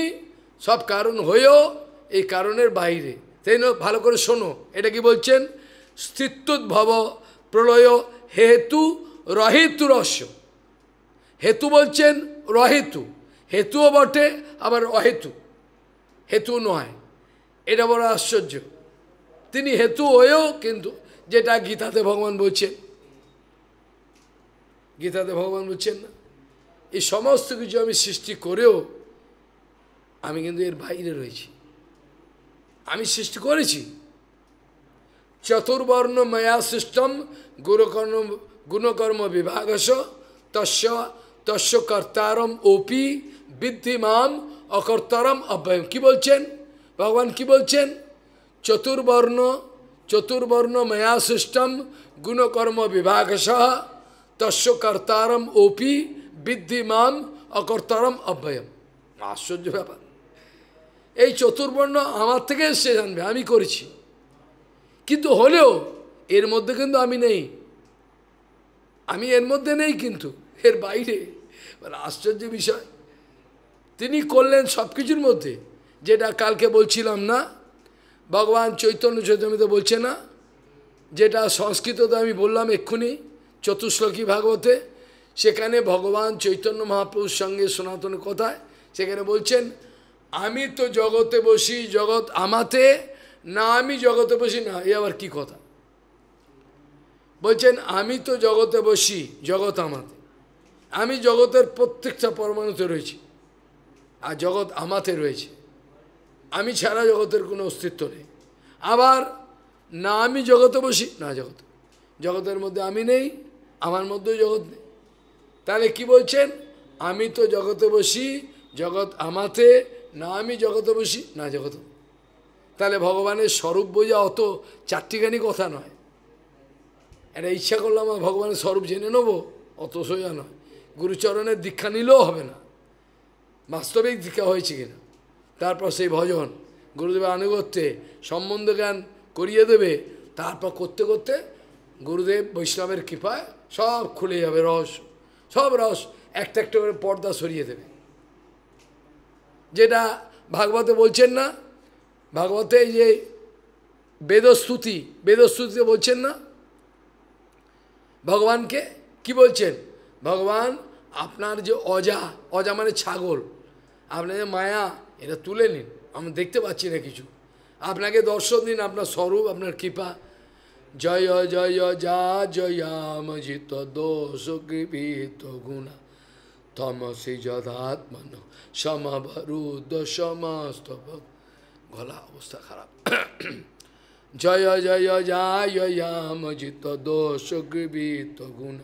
সব কারণ হয়েও এই কারণের বাইরে তাই ভালো করে শোনো এটা কি বলছেন স্থিত্যুৎ প্রলয় হেতু রহিতু রহস্য হেতু বলছেন রহেতু হেতুও বটে আবার অহেতু হেতু নয় এটা বড় আশ্চর্য তিনি হেতু হয়েও কিন্তু যেটা গীতাতে ভগবান বলছেন গীতাতে ভগবান বলছেন না এই সমস্ত কিছু আমি সৃষ্টি করেও আমি কিন্তু এর বাইরে রয়েছি আমি সৃষ্টি করেছি চতুর্বর্ণ মায়া সিস্টম গুণকর্ম গুণকর্ম বিভাগস তস্য তস্য কর্তারম ওপি বৃদ্ধিমাম অকর্তারম অব্যয়ম কি বলছেন ভগবান কি বলছেন চতুর্বর্ণ চতুর্বর্ণ মায়া সিস্টম গুণকর্ম বিভাগস তস্য কর্তারম ওপি বিদ্যিমান অকর্তারম অব্যয়ম আশ্চর্য ব্যাপার এই চতুর্বর্ণ আমার থেকে এসে জানবে আমি করেছি কিন্তু হলেও এর মধ্যে কিন্তু আমি নেই আমি এর মধ্যে নেই কিন্তু এর বাইরে মানে আশ্চর্য বিষয় তিনি করলেন সব কিছুর মধ্যে যেটা কালকে বলছিলাম না ভগবান চৈতন্য চৈতন্য বলছে না যেটা সংস্কৃততে আমি বললাম এক্ষুনি চতুশ্লোকী ভাগবতে সেখানে ভগবান চৈতন্য মহাপ্রভুর সঙ্গে সনাতন কথায় সেখানে বলছেন আমি তো জগতে বসি জগৎ আমাতে না আমি জগতে বসি না এ আবার কি কথা বলছেন আমি তো জগতে বসি জগৎ আমাতে আমি জগতের প্রত্যেকটা পরমাণুতে রয়েছি আর জগৎ আমাতে রয়েছে আমি ছাড়া জগতের কোনো অস্তিত্ব নেই আবার না আমি জগতে বসি না জগতে জগতের মধ্যে আমি নেই আমার মধ্যেও জগৎ নেই তাহলে কি বলছেন আমি তো জগতে বসি জগৎ আমাতে না আমি জগতে বসি না জগতে তাহলে ভগবানের স্বরূপ বোঝা অত চারটিখানি কথা নয় এটা ইচ্ছা করলাম আমার ভগবানের স্বরূপ জেনে নেবো অত সোজা নয় গুরুচরণের দীক্ষা নিলেও হবে না বাস্তবিক দীক্ষা হয়েছে কিনা তারপর সেই ভজন গুরুদেবের আনুগত্যে সম্বন্ধ জ্ঞান করিয়ে দেবে তারপর করতে করতে গুরুদেব বৈষ্ণবের কৃপায় সব খুলে যাবে রস সব রস একটা একটা করে পর্দা সরিয়ে দেবে যেটা ভাগবতে বলছেন না ভাগবতে যে বেদস্তুতি বেদস্তুতিতে বলছেন না ভগবানকে কি বলছেন ভগবান আপনার যে অজা অজা মানে ছাগল আপনার যে মায়া এটা তুলে নিন আমি দেখতে পাচ্ছি না কিছু আপনাকে দর্শন দিন আপনার স্বরূপ আপনার কৃপা जय जय जा जयाम जित दोष कृपीत गुण तमसी जदात्मन सम भरुद समस्त गला अवस्था खराब *clears throat* जय जय जायाम जित दोष कृपीत गुण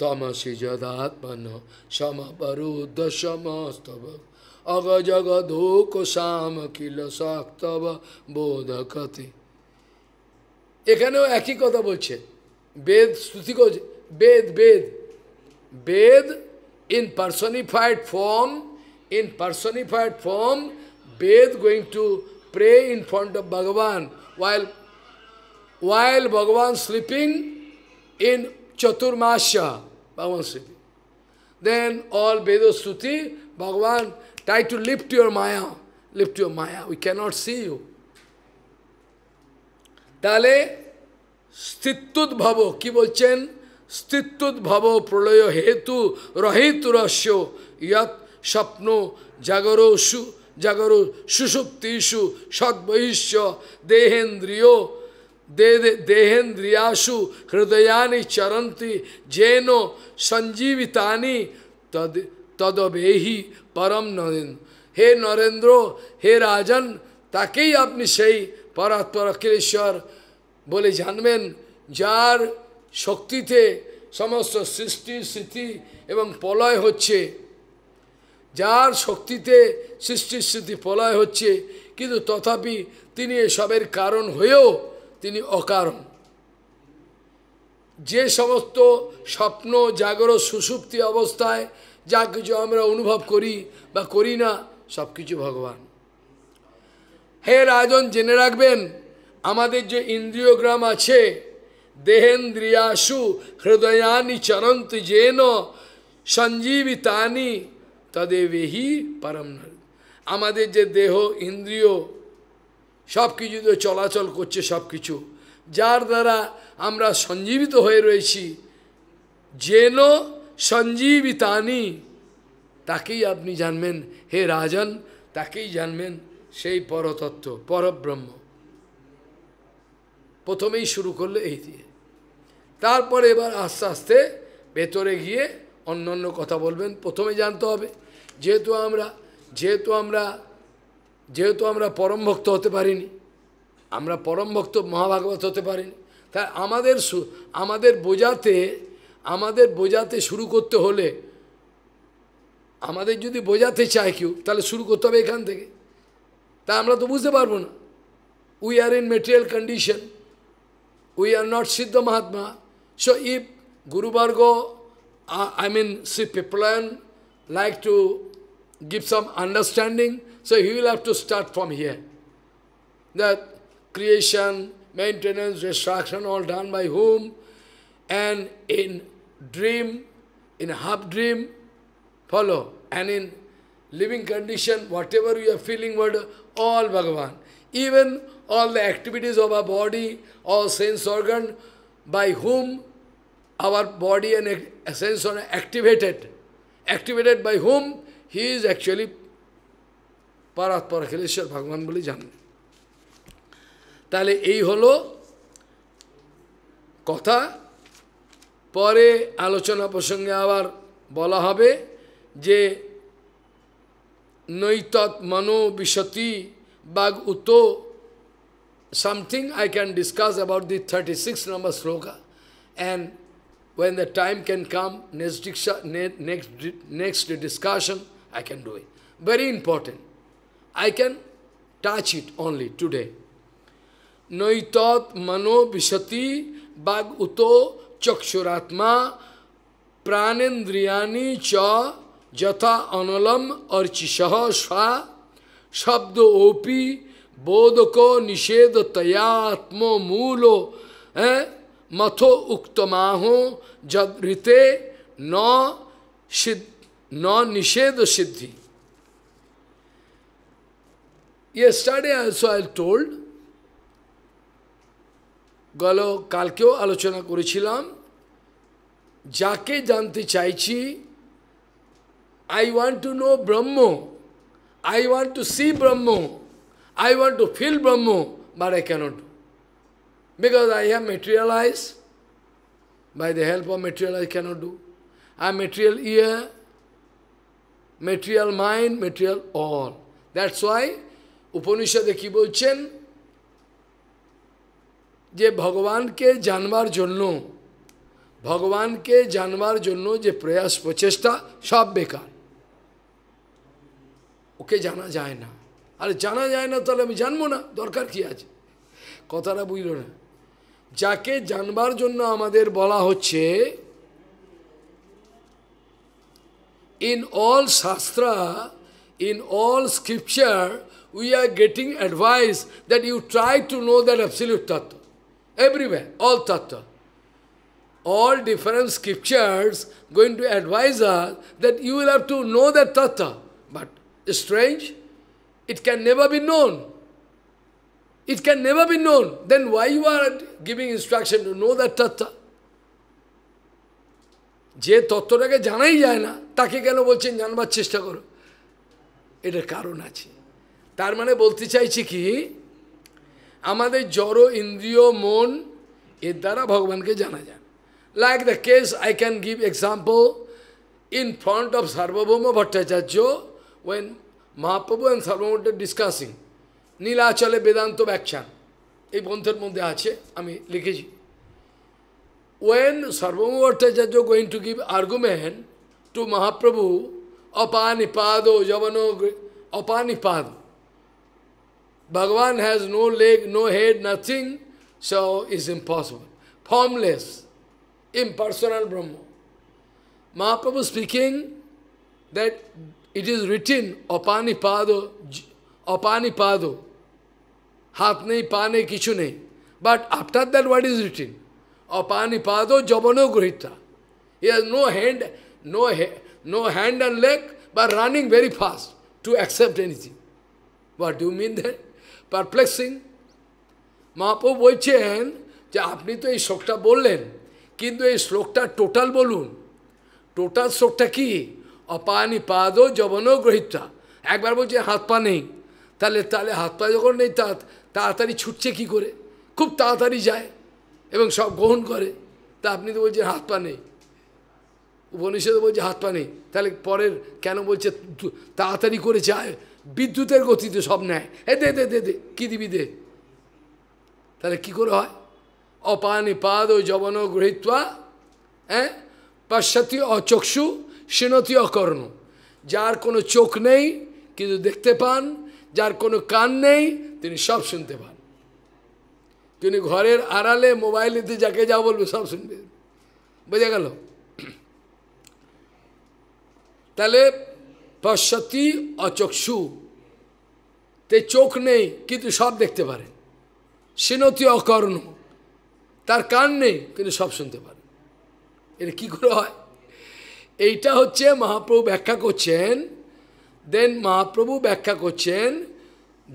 तमसी जदात्मन सम भरुद समस्त अग जग धूक श्याम किल सक्तव बोध कथी এখানেও একই কথা বলছে Veda Shruti Veda Veda Veda in personified form in personified form Veda going to pray in front of Bhagavan while ওয়াইল ভগবান স্লিপিং ইন চতুর্মাশা ভগবান sleeping then all Veda Shruti Bhagavan try to lift your maya lift your maya we can't see you তাহলে স্থিত্যুৎ কি বলছেন স্থিত্যুৎ প্রলয় হেতু রহিত রস্য ইয়াত স্বপ্ন জাগর সু জাগর সুষুপ্তিষু সদ্বহিষ্য দেহেন্দ্রিয় দে দেহেন্দ্রিয়াসু হৃদয়ানি চরন্তি যেন সঞ্জীবিতানি তদ তদবেহি পরম নরেন্দ্র হে নরেন্দ্র হে রাজন তাকেই আপনি সেই পরাৎপরকেশ্বর বলে জানবেন যার শক্তিতে সমস্ত সৃষ্টি স্মৃতি এবং পলয় হচ্ছে যার শক্তিতে সৃষ্টির স্মৃতি পলয় হচ্ছে কিন্তু তথাপি তিনি এসবের কারণ হয়েও তিনি অকারণ যে সমস্ত স্বপ্ন জাগর সুসুপ্তি অবস্থায় যা কিছু আমরা অনুভব করি বা করি না সব কিছু ভগবান হে রাজন জেনে রাখবেন আমাদের যে ইন্দ্রিয়গ্রাম আছে দেহেন্দ্রিয়াসু হৃদয়ানি চরন্ত যেন সঞ্জীবিতানি তদেবেহি পরম আমাদের যে দেহ ইন্দ্রিয় সব কিছু তো চলাচল করছে সব কিছু যার দ্বারা আমরা সঞ্জীবিত হয়ে রয়েছি যেন সঞ্জীবিতানি তাকেই আপনি জানবেন হে রাজন তাকেই জানবেন সেই পরতত্ত্ব পরব্রহ্ম প্রথমেই শুরু করলো এই দিয়ে তারপরে এবার আস্তে আস্তে ভেতরে গিয়ে অন্য অন্য কথা বলবেন প্রথমে জানতে হবে যেহেতু আমরা যেহেতু আমরা যেহেতু আমরা পরম ভক্ত হতে পারিনি আমরা পরম ভক্ত মহাভাগবত হতে পারিনি তাই আমাদের আমাদের বোঝাতে আমাদের বোঝাতে শুরু করতে হলে আমাদের যদি বোঝাতে চায় কেউ তাহলে শুরু করতে হবে এখান থেকে তা আমরা তো বুঝতে পারবো We are are in material condition we are not siddha mahatma so if গুরুবর্গ I mean Shri Pippalayan like to give some understanding, so he will have to start from here. That creation, maintenance, destruction, all done by whom? And in dream, in half dream, follow. And in living condition, whatever you are feeling, what all Bhagavan. Even all the activities of our body, all sense organ, by whom our body and sense organ activated. Activated by whom? He is actually পরাৎপর খেলেশ্বর ভগবান বলে জানেন তাহলে এই হলো কথা পরে আলোচনা প্রসঙ্গে আবার বলা হবে যে noitat mano vishati bhag uto. Something I can discuss about the 36 number sloka. And when the time can come, next, next, next discussion, I can do it. Very important. I can touch it only today. Noitat mano vishati bhag uto Chakshuratma pranendriyani cha যথা অনলম অর্চিসহ স্বা শব্দ ওপি বোধক নিষেধ তয়াত্ম মূল মথো উক্তমাহ যদৃতে ন সিদ্ধ ন নিষেধ সিদ্ধি Yesterday also আই টোল্ড গল কালকেও আলোচনা করেছিলাম যাকে জানতে চাইছি I want to know Brahmo. I want to see Brahmo. I want to feel Brahmo, but I cannot do. Because I am materialized. By the help of material, I cannot do. I am material ear, material mind, material all. That's why Upanishad ki bolchen, je Bhagavan ke ভগবানকে jonno, Bhagavan ke জানবার jonno je prayas প্রচেষ্টা shab bekar. ওকে জানা যায় না আর জানা যায় না তাহলে আমি জানবো না দরকার কি আছে কথাটা বুঝল না যাকে জানবার জন্য আমাদের বলা হচ্ছে in all shastra in all scripture we are getting advice that you try to know that absolute tattva everyway all tattva all different scriptures going to advise are that you will have to know that tattva strange? It can never be known. It can never be known. Then why you are giving instruction to know that tattva? যে তত্ত্বটাকে জানাই যায় না তাকে কেন বলছেন জানবার চেষ্টা করো এটার কারণ আছে তার মানে বলতে চাইছি কি আমাদের জড় ইন্দ্রিয় মন এর দ্বারা ভগবানকে জানা যায় like the case I can give example in front of Sarvabhauma Bhattacharya when Mahaprabhu and Sarvamurti discussing Nilachale Vedanta Vakshan, this is the one that I have When Sarvamurti are going to give argument to Mahaprabhu, Apani Pado, Javano, Apani Pado, Bhagavan has no leg, no head, nothing, so it's impossible. Palmless, impersonal Brahma. Mahaprabhu speaking that it is written, pado, Apanipado, pado." nahi, pane, kichu But after that, what is written? pado, jabano Gurita. He has no hand, no, no hand and leg, but running very fast to accept anything. What do you mean that? Perplexing. Mahaprabhu বলছেন যে আপনি তো এই শ্লোকটা বললেন কিন্তু এই total bolun, total total শ্লোকটা পাদ যবন গ্রহিতা একবার বলছে হাত পা নেই তাহলে তাহলে হাত পা যখন নেই তা তাড়াতাড়ি ছুটছে কি করে খুব তাড়াতাড়ি যায় এবং সব গ্রহণ করে তা আপনি তো বলছেন হাত পা নেই উপনিষদ বলছে হাত পা নেই তাহলে পরের কেন বলছে তাড়াতাড়ি করে যায় বিদ্যুতের গতিতে সব নেয় এ দে দে দে দে কী দিবি দে তাহলে কী করে হয় পাদ ও যবন গৃহীতা হ্যাঁ পাশ্চাত্য অচক্ষু সিনতীয় কর্ণ যার কোনো চোখ নেই কিন্তু দেখতে পান যার কোনো কান নেই তিনি সব শুনতে পান তিনি ঘরের আড়ালে নিতে যাকে যা বলবে সব শুনবে বোঝা গেল তাহলে পশ্চতি অচক্ষু তে চোখ নেই কিন্তু সব দেখতে পারে সিনতি অকর্ণ তার কান নেই কিন্তু সব শুনতে পারে এটা কী করে হয় এইটা হচ্ছে মহাপ্রভু ব্যাখ্যা করছেন দেন মহাপ্রভু ব্যাখ্যা করছেন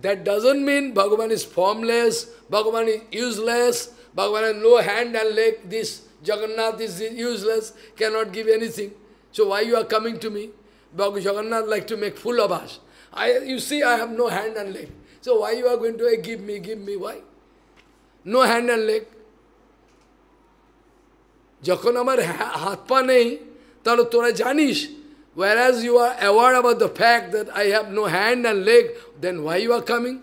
দ্যাট ডাজন্ট মিন ভগবান is formless Bhagavan is useless Bhagavan no hand and leg this Jagannath is useless can't give anything so why you are coming to me Jagannath like to make fool অভাস I you see I have no hand and leg so why you are are to give me give me why no hand and hand যখন আমার হাত পা নেই তাহলে তোরা জানিস whereas you are aware about the fact that I have no hand and leg, then why you are coming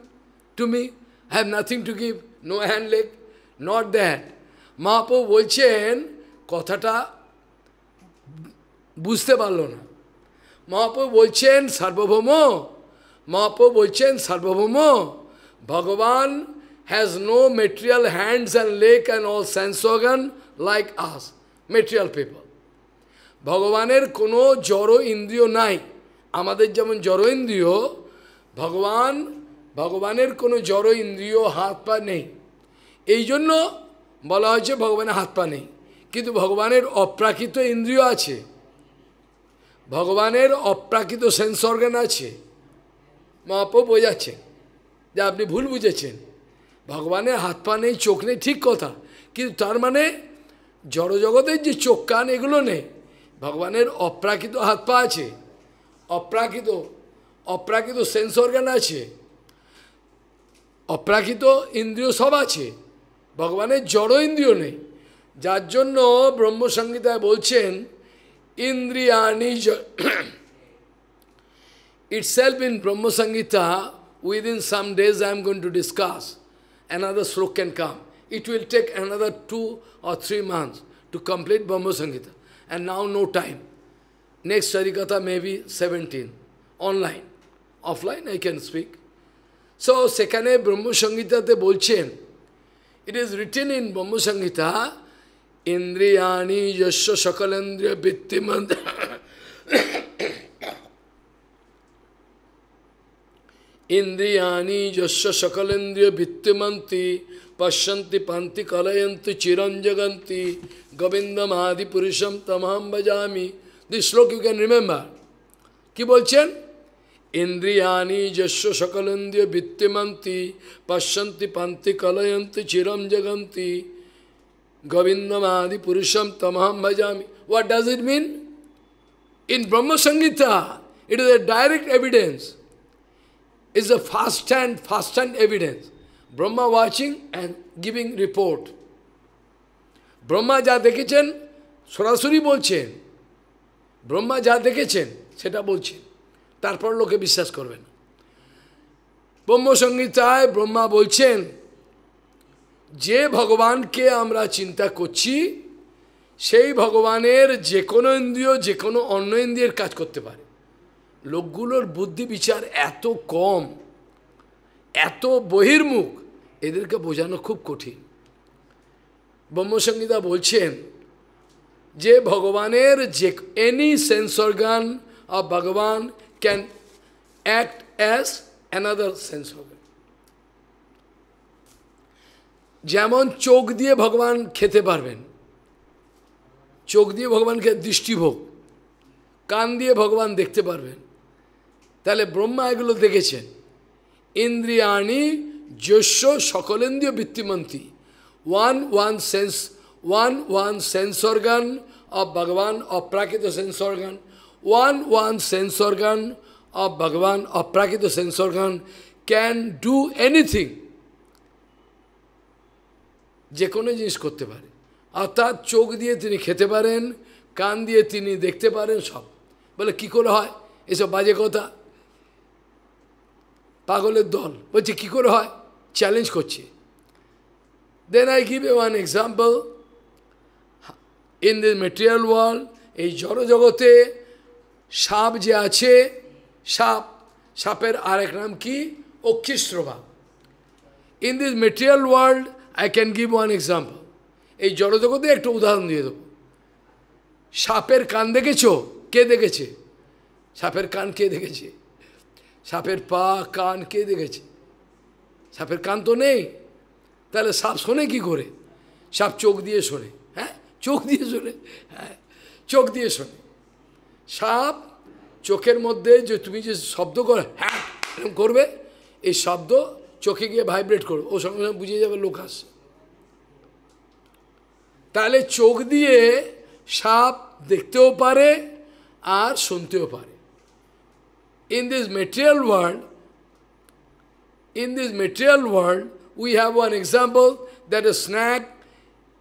to me? I have nothing to give, no hand, leg, not that. Mahaprabhu বলছেন কথাটা বুঝতে পারলো না মহাপ্রভু বলছেন সার্বভৌম মহাপ্রভু বলছেন Sarvabhauma Bhagavan has no material hands and and and all sense organ like us material people ভগবানের কোনো জড় ইন্দ্রিয় নাই আমাদের যেমন জড় ইন্দ্রিয় ভগবান ভগবানের কোনো জড় ইন্দ্রিয় হাত পা নেই এই জন্য বলা হয়েছে ভগবানের হাত পা নেই কিন্তু ভগবানের অপ্রাকৃত ইন্দ্রিয় আছে ভগবানের অপ্রাকৃত সেন্স অর্গান আছে মহাপ বোঝাচ্ছেন যে আপনি ভুল বুঝেছেন ভগবানের হাত পা নেই চোখ নেই ঠিক কথা কিন্তু তার মানে জড়জগতের যে চোখ কান এগুলো নেই ভগবানের অপ্রাকৃত হাত পা আছে অপ্রাকৃত অপ্রাকৃত সেন্স অর্গান আছে অপ্রাকৃত ইন্দ্রিয় সব আছে ভগবানের জড় ইন্দ্রিয় নেই যার জন্য ব্রহ্মসংগীতায় বলছেন ইন্দ্রিয়ানি it self in Brahmasamhita within some days I am going to discuss another shloka can come it will take another two or three months to complete Brahmasamhita and now no time. Next Sarikata maybe 17, online. Offline I can speak. So সেখানে ব্রহ্মসংহিতাতে বলছেন it is written in Brahmasamhita ইন্দ্রিয়াণি যশ সকলেন্দ্রিয় বৃত্তিমন্ত ইন্দ্রিয়াণি যশ সকলেন্দ্রিয় বৃত্তিমন্তি Pashanti Panti Kalayanti Chiranjaganti Govinda Mahadi Purisham Tamam Bajami. This sloka you can remember. Kibolchen? Indriyani Jasya Sakalandya Manti, Pashanti Panti Kalayanti Chiranjaganti Govinda Mahadi Purisham Tamam Bajami. What does it mean? In Brahma Sangita, it is a direct evidence. It's a fast and fast and evidence. Brahma watching and giving report Brahma যা দেখেছেন সরাসরি বলছেন ব্রহ্মা যা দেখেছেন সেটা বলছেন তারপর লোকে বিশ্বাস করবেন ব্রহ্মসংহিতায় ব্রহ্মা বলছেন যে ভগবানকে আমরা চিন্তা করছি সেই ভগবানের যে কোনো ইন্দ্রিয় যে কোনো অন্য ইন্দ্রিয়ের কাজ করতে পারে লোকগুলোর বুদ্ধি বিচার এত কম এত বহির্মুখ এদেরকে বোঝানো খুব কঠিন ব্রহ্মসংগীতা বলছেন যে ভগবানের যে any sense organ of Bhagavan can act as another sense organ যেমন চোখ দিয়ে ভগবান খেতে পারবেন চোখ দিয়ে ভগবানকে দৃষ্টিভোগ কান দিয়ে ভগবান দেখতে পারবেন তাহলে ব্রহ্মা এগুলো দেখেছেন ইন্দ্রিয়ানী Josho Sakalendya Vittimanti, one one sense, one one sense organ of Bhagavan or Prakita sense organ, one one sense organ of Bhagavan or Prakita sense organ can do anything. যে কোনো জিনিস করতে পারে অর্থাৎ চোখ দিয়ে তিনি খেতে পারেন কান দিয়ে তিনি দেখতে পারেন সব বলে কি করে হয় এসব বাজে কথা পাগলের দল বলছে কি করে হয় চ্যালেঞ্জ করছে then I give a one example in this material world এই জড়জগতে সাপ যে আছে সাপ সাপের আরেক নাম কি অক্ষিস্রভা in this material world I can give one example এই জড়জগতে একটা উদাহরণ দিয়ে দেব সাপের কান দেখেছ কে দেখেছে সাপের কান কে দেখেছে সাপের পা কান কে দেখেছে সাপের কান তো নেই তাহলে সাপ শোনে কি করে সাপ চোখ দিয়ে শোনে হ্যাঁ চোখ দিয়ে শোনে হ্যাঁ চোখ দিয়ে শোনে সাপ চোখের মধ্যে যে তুমি যে শব্দ করো হ্যাঁ এরকম করবে এই শব্দ চোখে গিয়ে ভাইব্রেট করবে ও সঙ্গে সঙ্গে বুঝে যাবে লোক আসছে তাহলে চোখ দিয়ে সাপ দেখতেও পারে আর শুনতেও পারে in this material world in this material world, we have one example that a snake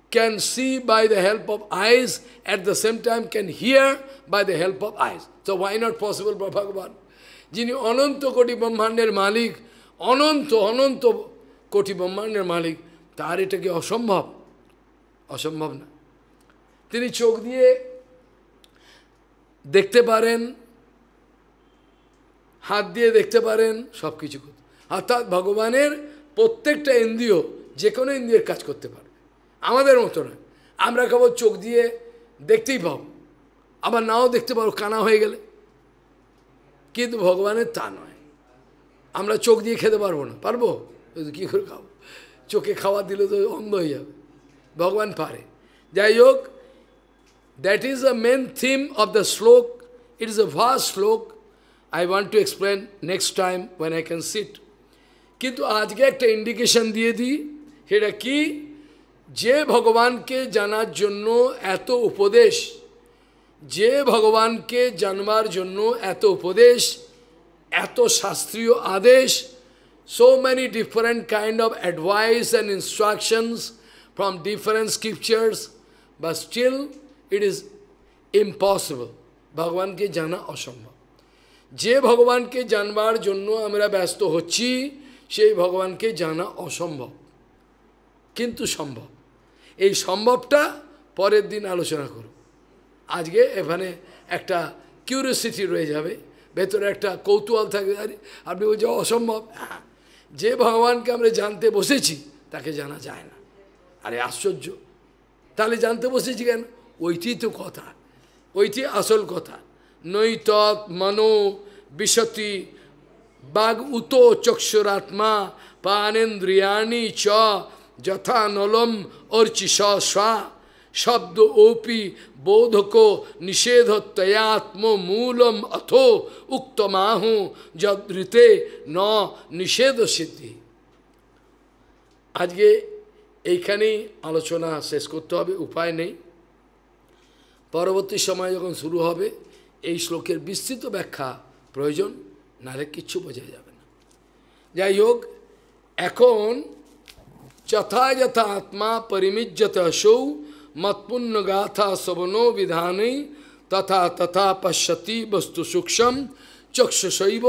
can see by the help of eyes, at the same time can hear by the help of eyes. So why not possible for Bhagavan? যিনি অনন্ত কোটি ব্রহ্মাণ্ডের মালিক ananto, অনন্ত কোটি ব্রহ্মাণ্ডের মালিক তার এটা asambhav, অসম্ভব অসম্ভব না তিনি চোখ দিয়ে দেখতে পারেন হাত দিয়ে দেখতে পারেন সব কিছু করতে অর্থাৎ ভগবানের প্রত্যেকটা ইন্দ্রিয় যে কোনো ইন্দ্রিয়ের কাজ করতে পারবে আমাদের মতো না আমরা কেবল চোখ দিয়ে দেখতেই পাবো আবার নাও দেখতে পাবো কানা হয়ে গেলে কিন্তু ভগবানের তা নয় আমরা চোখ দিয়ে খেতে পারবো না পারবো কী করে খাবো চোখে খাওয়া দিলে তো অন্ধ হয়ে যাবে ভগবান পারে যাই হোক that is the main theme of the shloka it is a vast shloka I want to explain next time when I can sit কিন্তু আজকে একটা ইন্ডিকেশন দিয়ে দিই সেটা কি যে ভগবানকে জানার জন্য এত উপদেশ যে ভগবানকে জানবার জন্য এত উপদেশ এত শাস্ত্রীয় আদেশ so many different kind of advice and instructions from different scriptures বা স্টিল ইট ইজ ইম্পসিবল ভগবানকে জানা অসম্ভব যে ভগবানকে জানবার জন্য আমরা ব্যস্ত হচ্ছি সেই ভগবানকে জানা অসম্ভব কিন্তু সম্ভব এই সম্ভবটা পরের দিন আলোচনা করুন আজকে এখানে একটা কিউরিয়াসিটি রয়ে যাবে ভেতরে একটা কৌতূহল থাকবে আরে আপনি বলছে অসম্ভব হ্যাঁ, যে ভগবানকে আমরা জানতে বসেছি তাকে জানা যায় না আরে আশ্চর্য তাহলে জানতে বসেছি কেন ওইটি তো কথা ওইটি আসল কথা নৈতৎ মনো বিশতি বাঘ উত চক্ষুর আত্মা পানেন্দ্রিয়ানি চ যথা নলম অর্চি স স্বা শব্দ ওপি বোধক নিষেধত্তয়াত্ম মূলম অথ উক্তমাহ যদৃতে ন নিষেধ সিদ্ধি আজকে এইখানেই আলোচনা শেষ করতে হবে উপায় নেই পরবর্তী সময় যখন শুরু হবে এই শ্লোকের বিস্তৃত ব্যাখ্যা প্রয়োজন নাহলে কিচ্ছু বোঝা যাবে না যাই হোক এখন যথাযথা আত্মা পরিমিজ্জত সৌ মৎপুণ্য গাথা শবন বিধানেই তথা তথা পশ্যতি বস্তু সূক্ষ্ম চক্ষুশৈব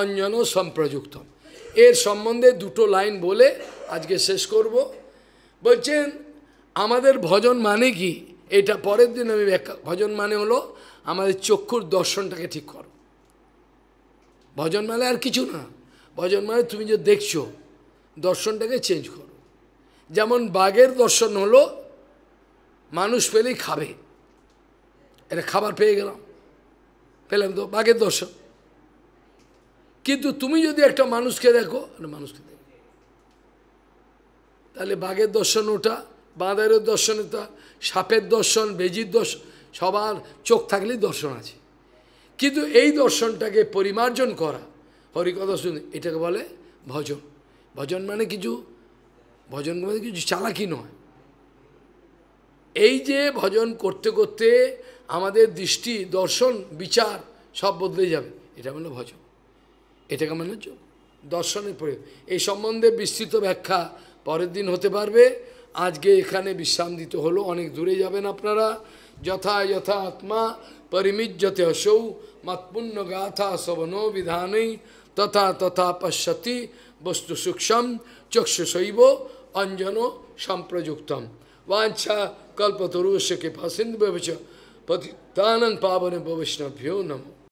অঞ্জন সম্প্রযুক্ত এর সম্বন্ধে দুটো লাইন বলে আজকে শেষ করব বলছেন আমাদের ভজন মানে কি এটা পরের দিন আমি ব্যাখ্যা ভজন মানে হলো আমাদের চক্ষুর দর্শনটাকে ঠিক কর ভজন মেলা আর কিছু না ভজন মেলা তুমি যে দেখছো দর্শনটাকে চেঞ্জ করো যেমন বাঘের দর্শন হলো মানুষ পেলেই খাবে এটা খাবার পেয়ে গেলাম পেলাম তো বাঘের দর্শন কিন্তু তুমি যদি একটা মানুষকে দেখো মানুষকে দেখো তাহলে বাঘের দর্শন ওটা বাঁদরের দর্শন এটা সাপের দর্শন বেজির দর্শন সবার চোখ থাকলেই দর্শন আছে কিন্তু এই দর্শনটাকে পরিমার্জন করা হরিকথা শুনে এটাকে বলে ভজন ভজন মানে কিছু ভজন মানে কিছু চালাকি নয় এই যে ভজন করতে করতে আমাদের দৃষ্টি দর্শন বিচার সব বদলে যাবে এটা মানে ভজন এটাকে মানে দর্শনের প্রয়োগ এই সম্বন্ধে বিস্তৃত ব্যাখ্যা পরের দিন হতে পারবে আজকে এখানে বিশ্রাম দিতে হলো অনেক দূরে যাবেন আপনারা যথা যথা আত্মা যথে অসৌ matpunno gatha savano vidhani tata tata pasyati vastu suksham chakshusaivo anjano samprajuktam vancha kalpatarushya kipasindhu bhavacha patitanam pavane bhavashnabhyo namo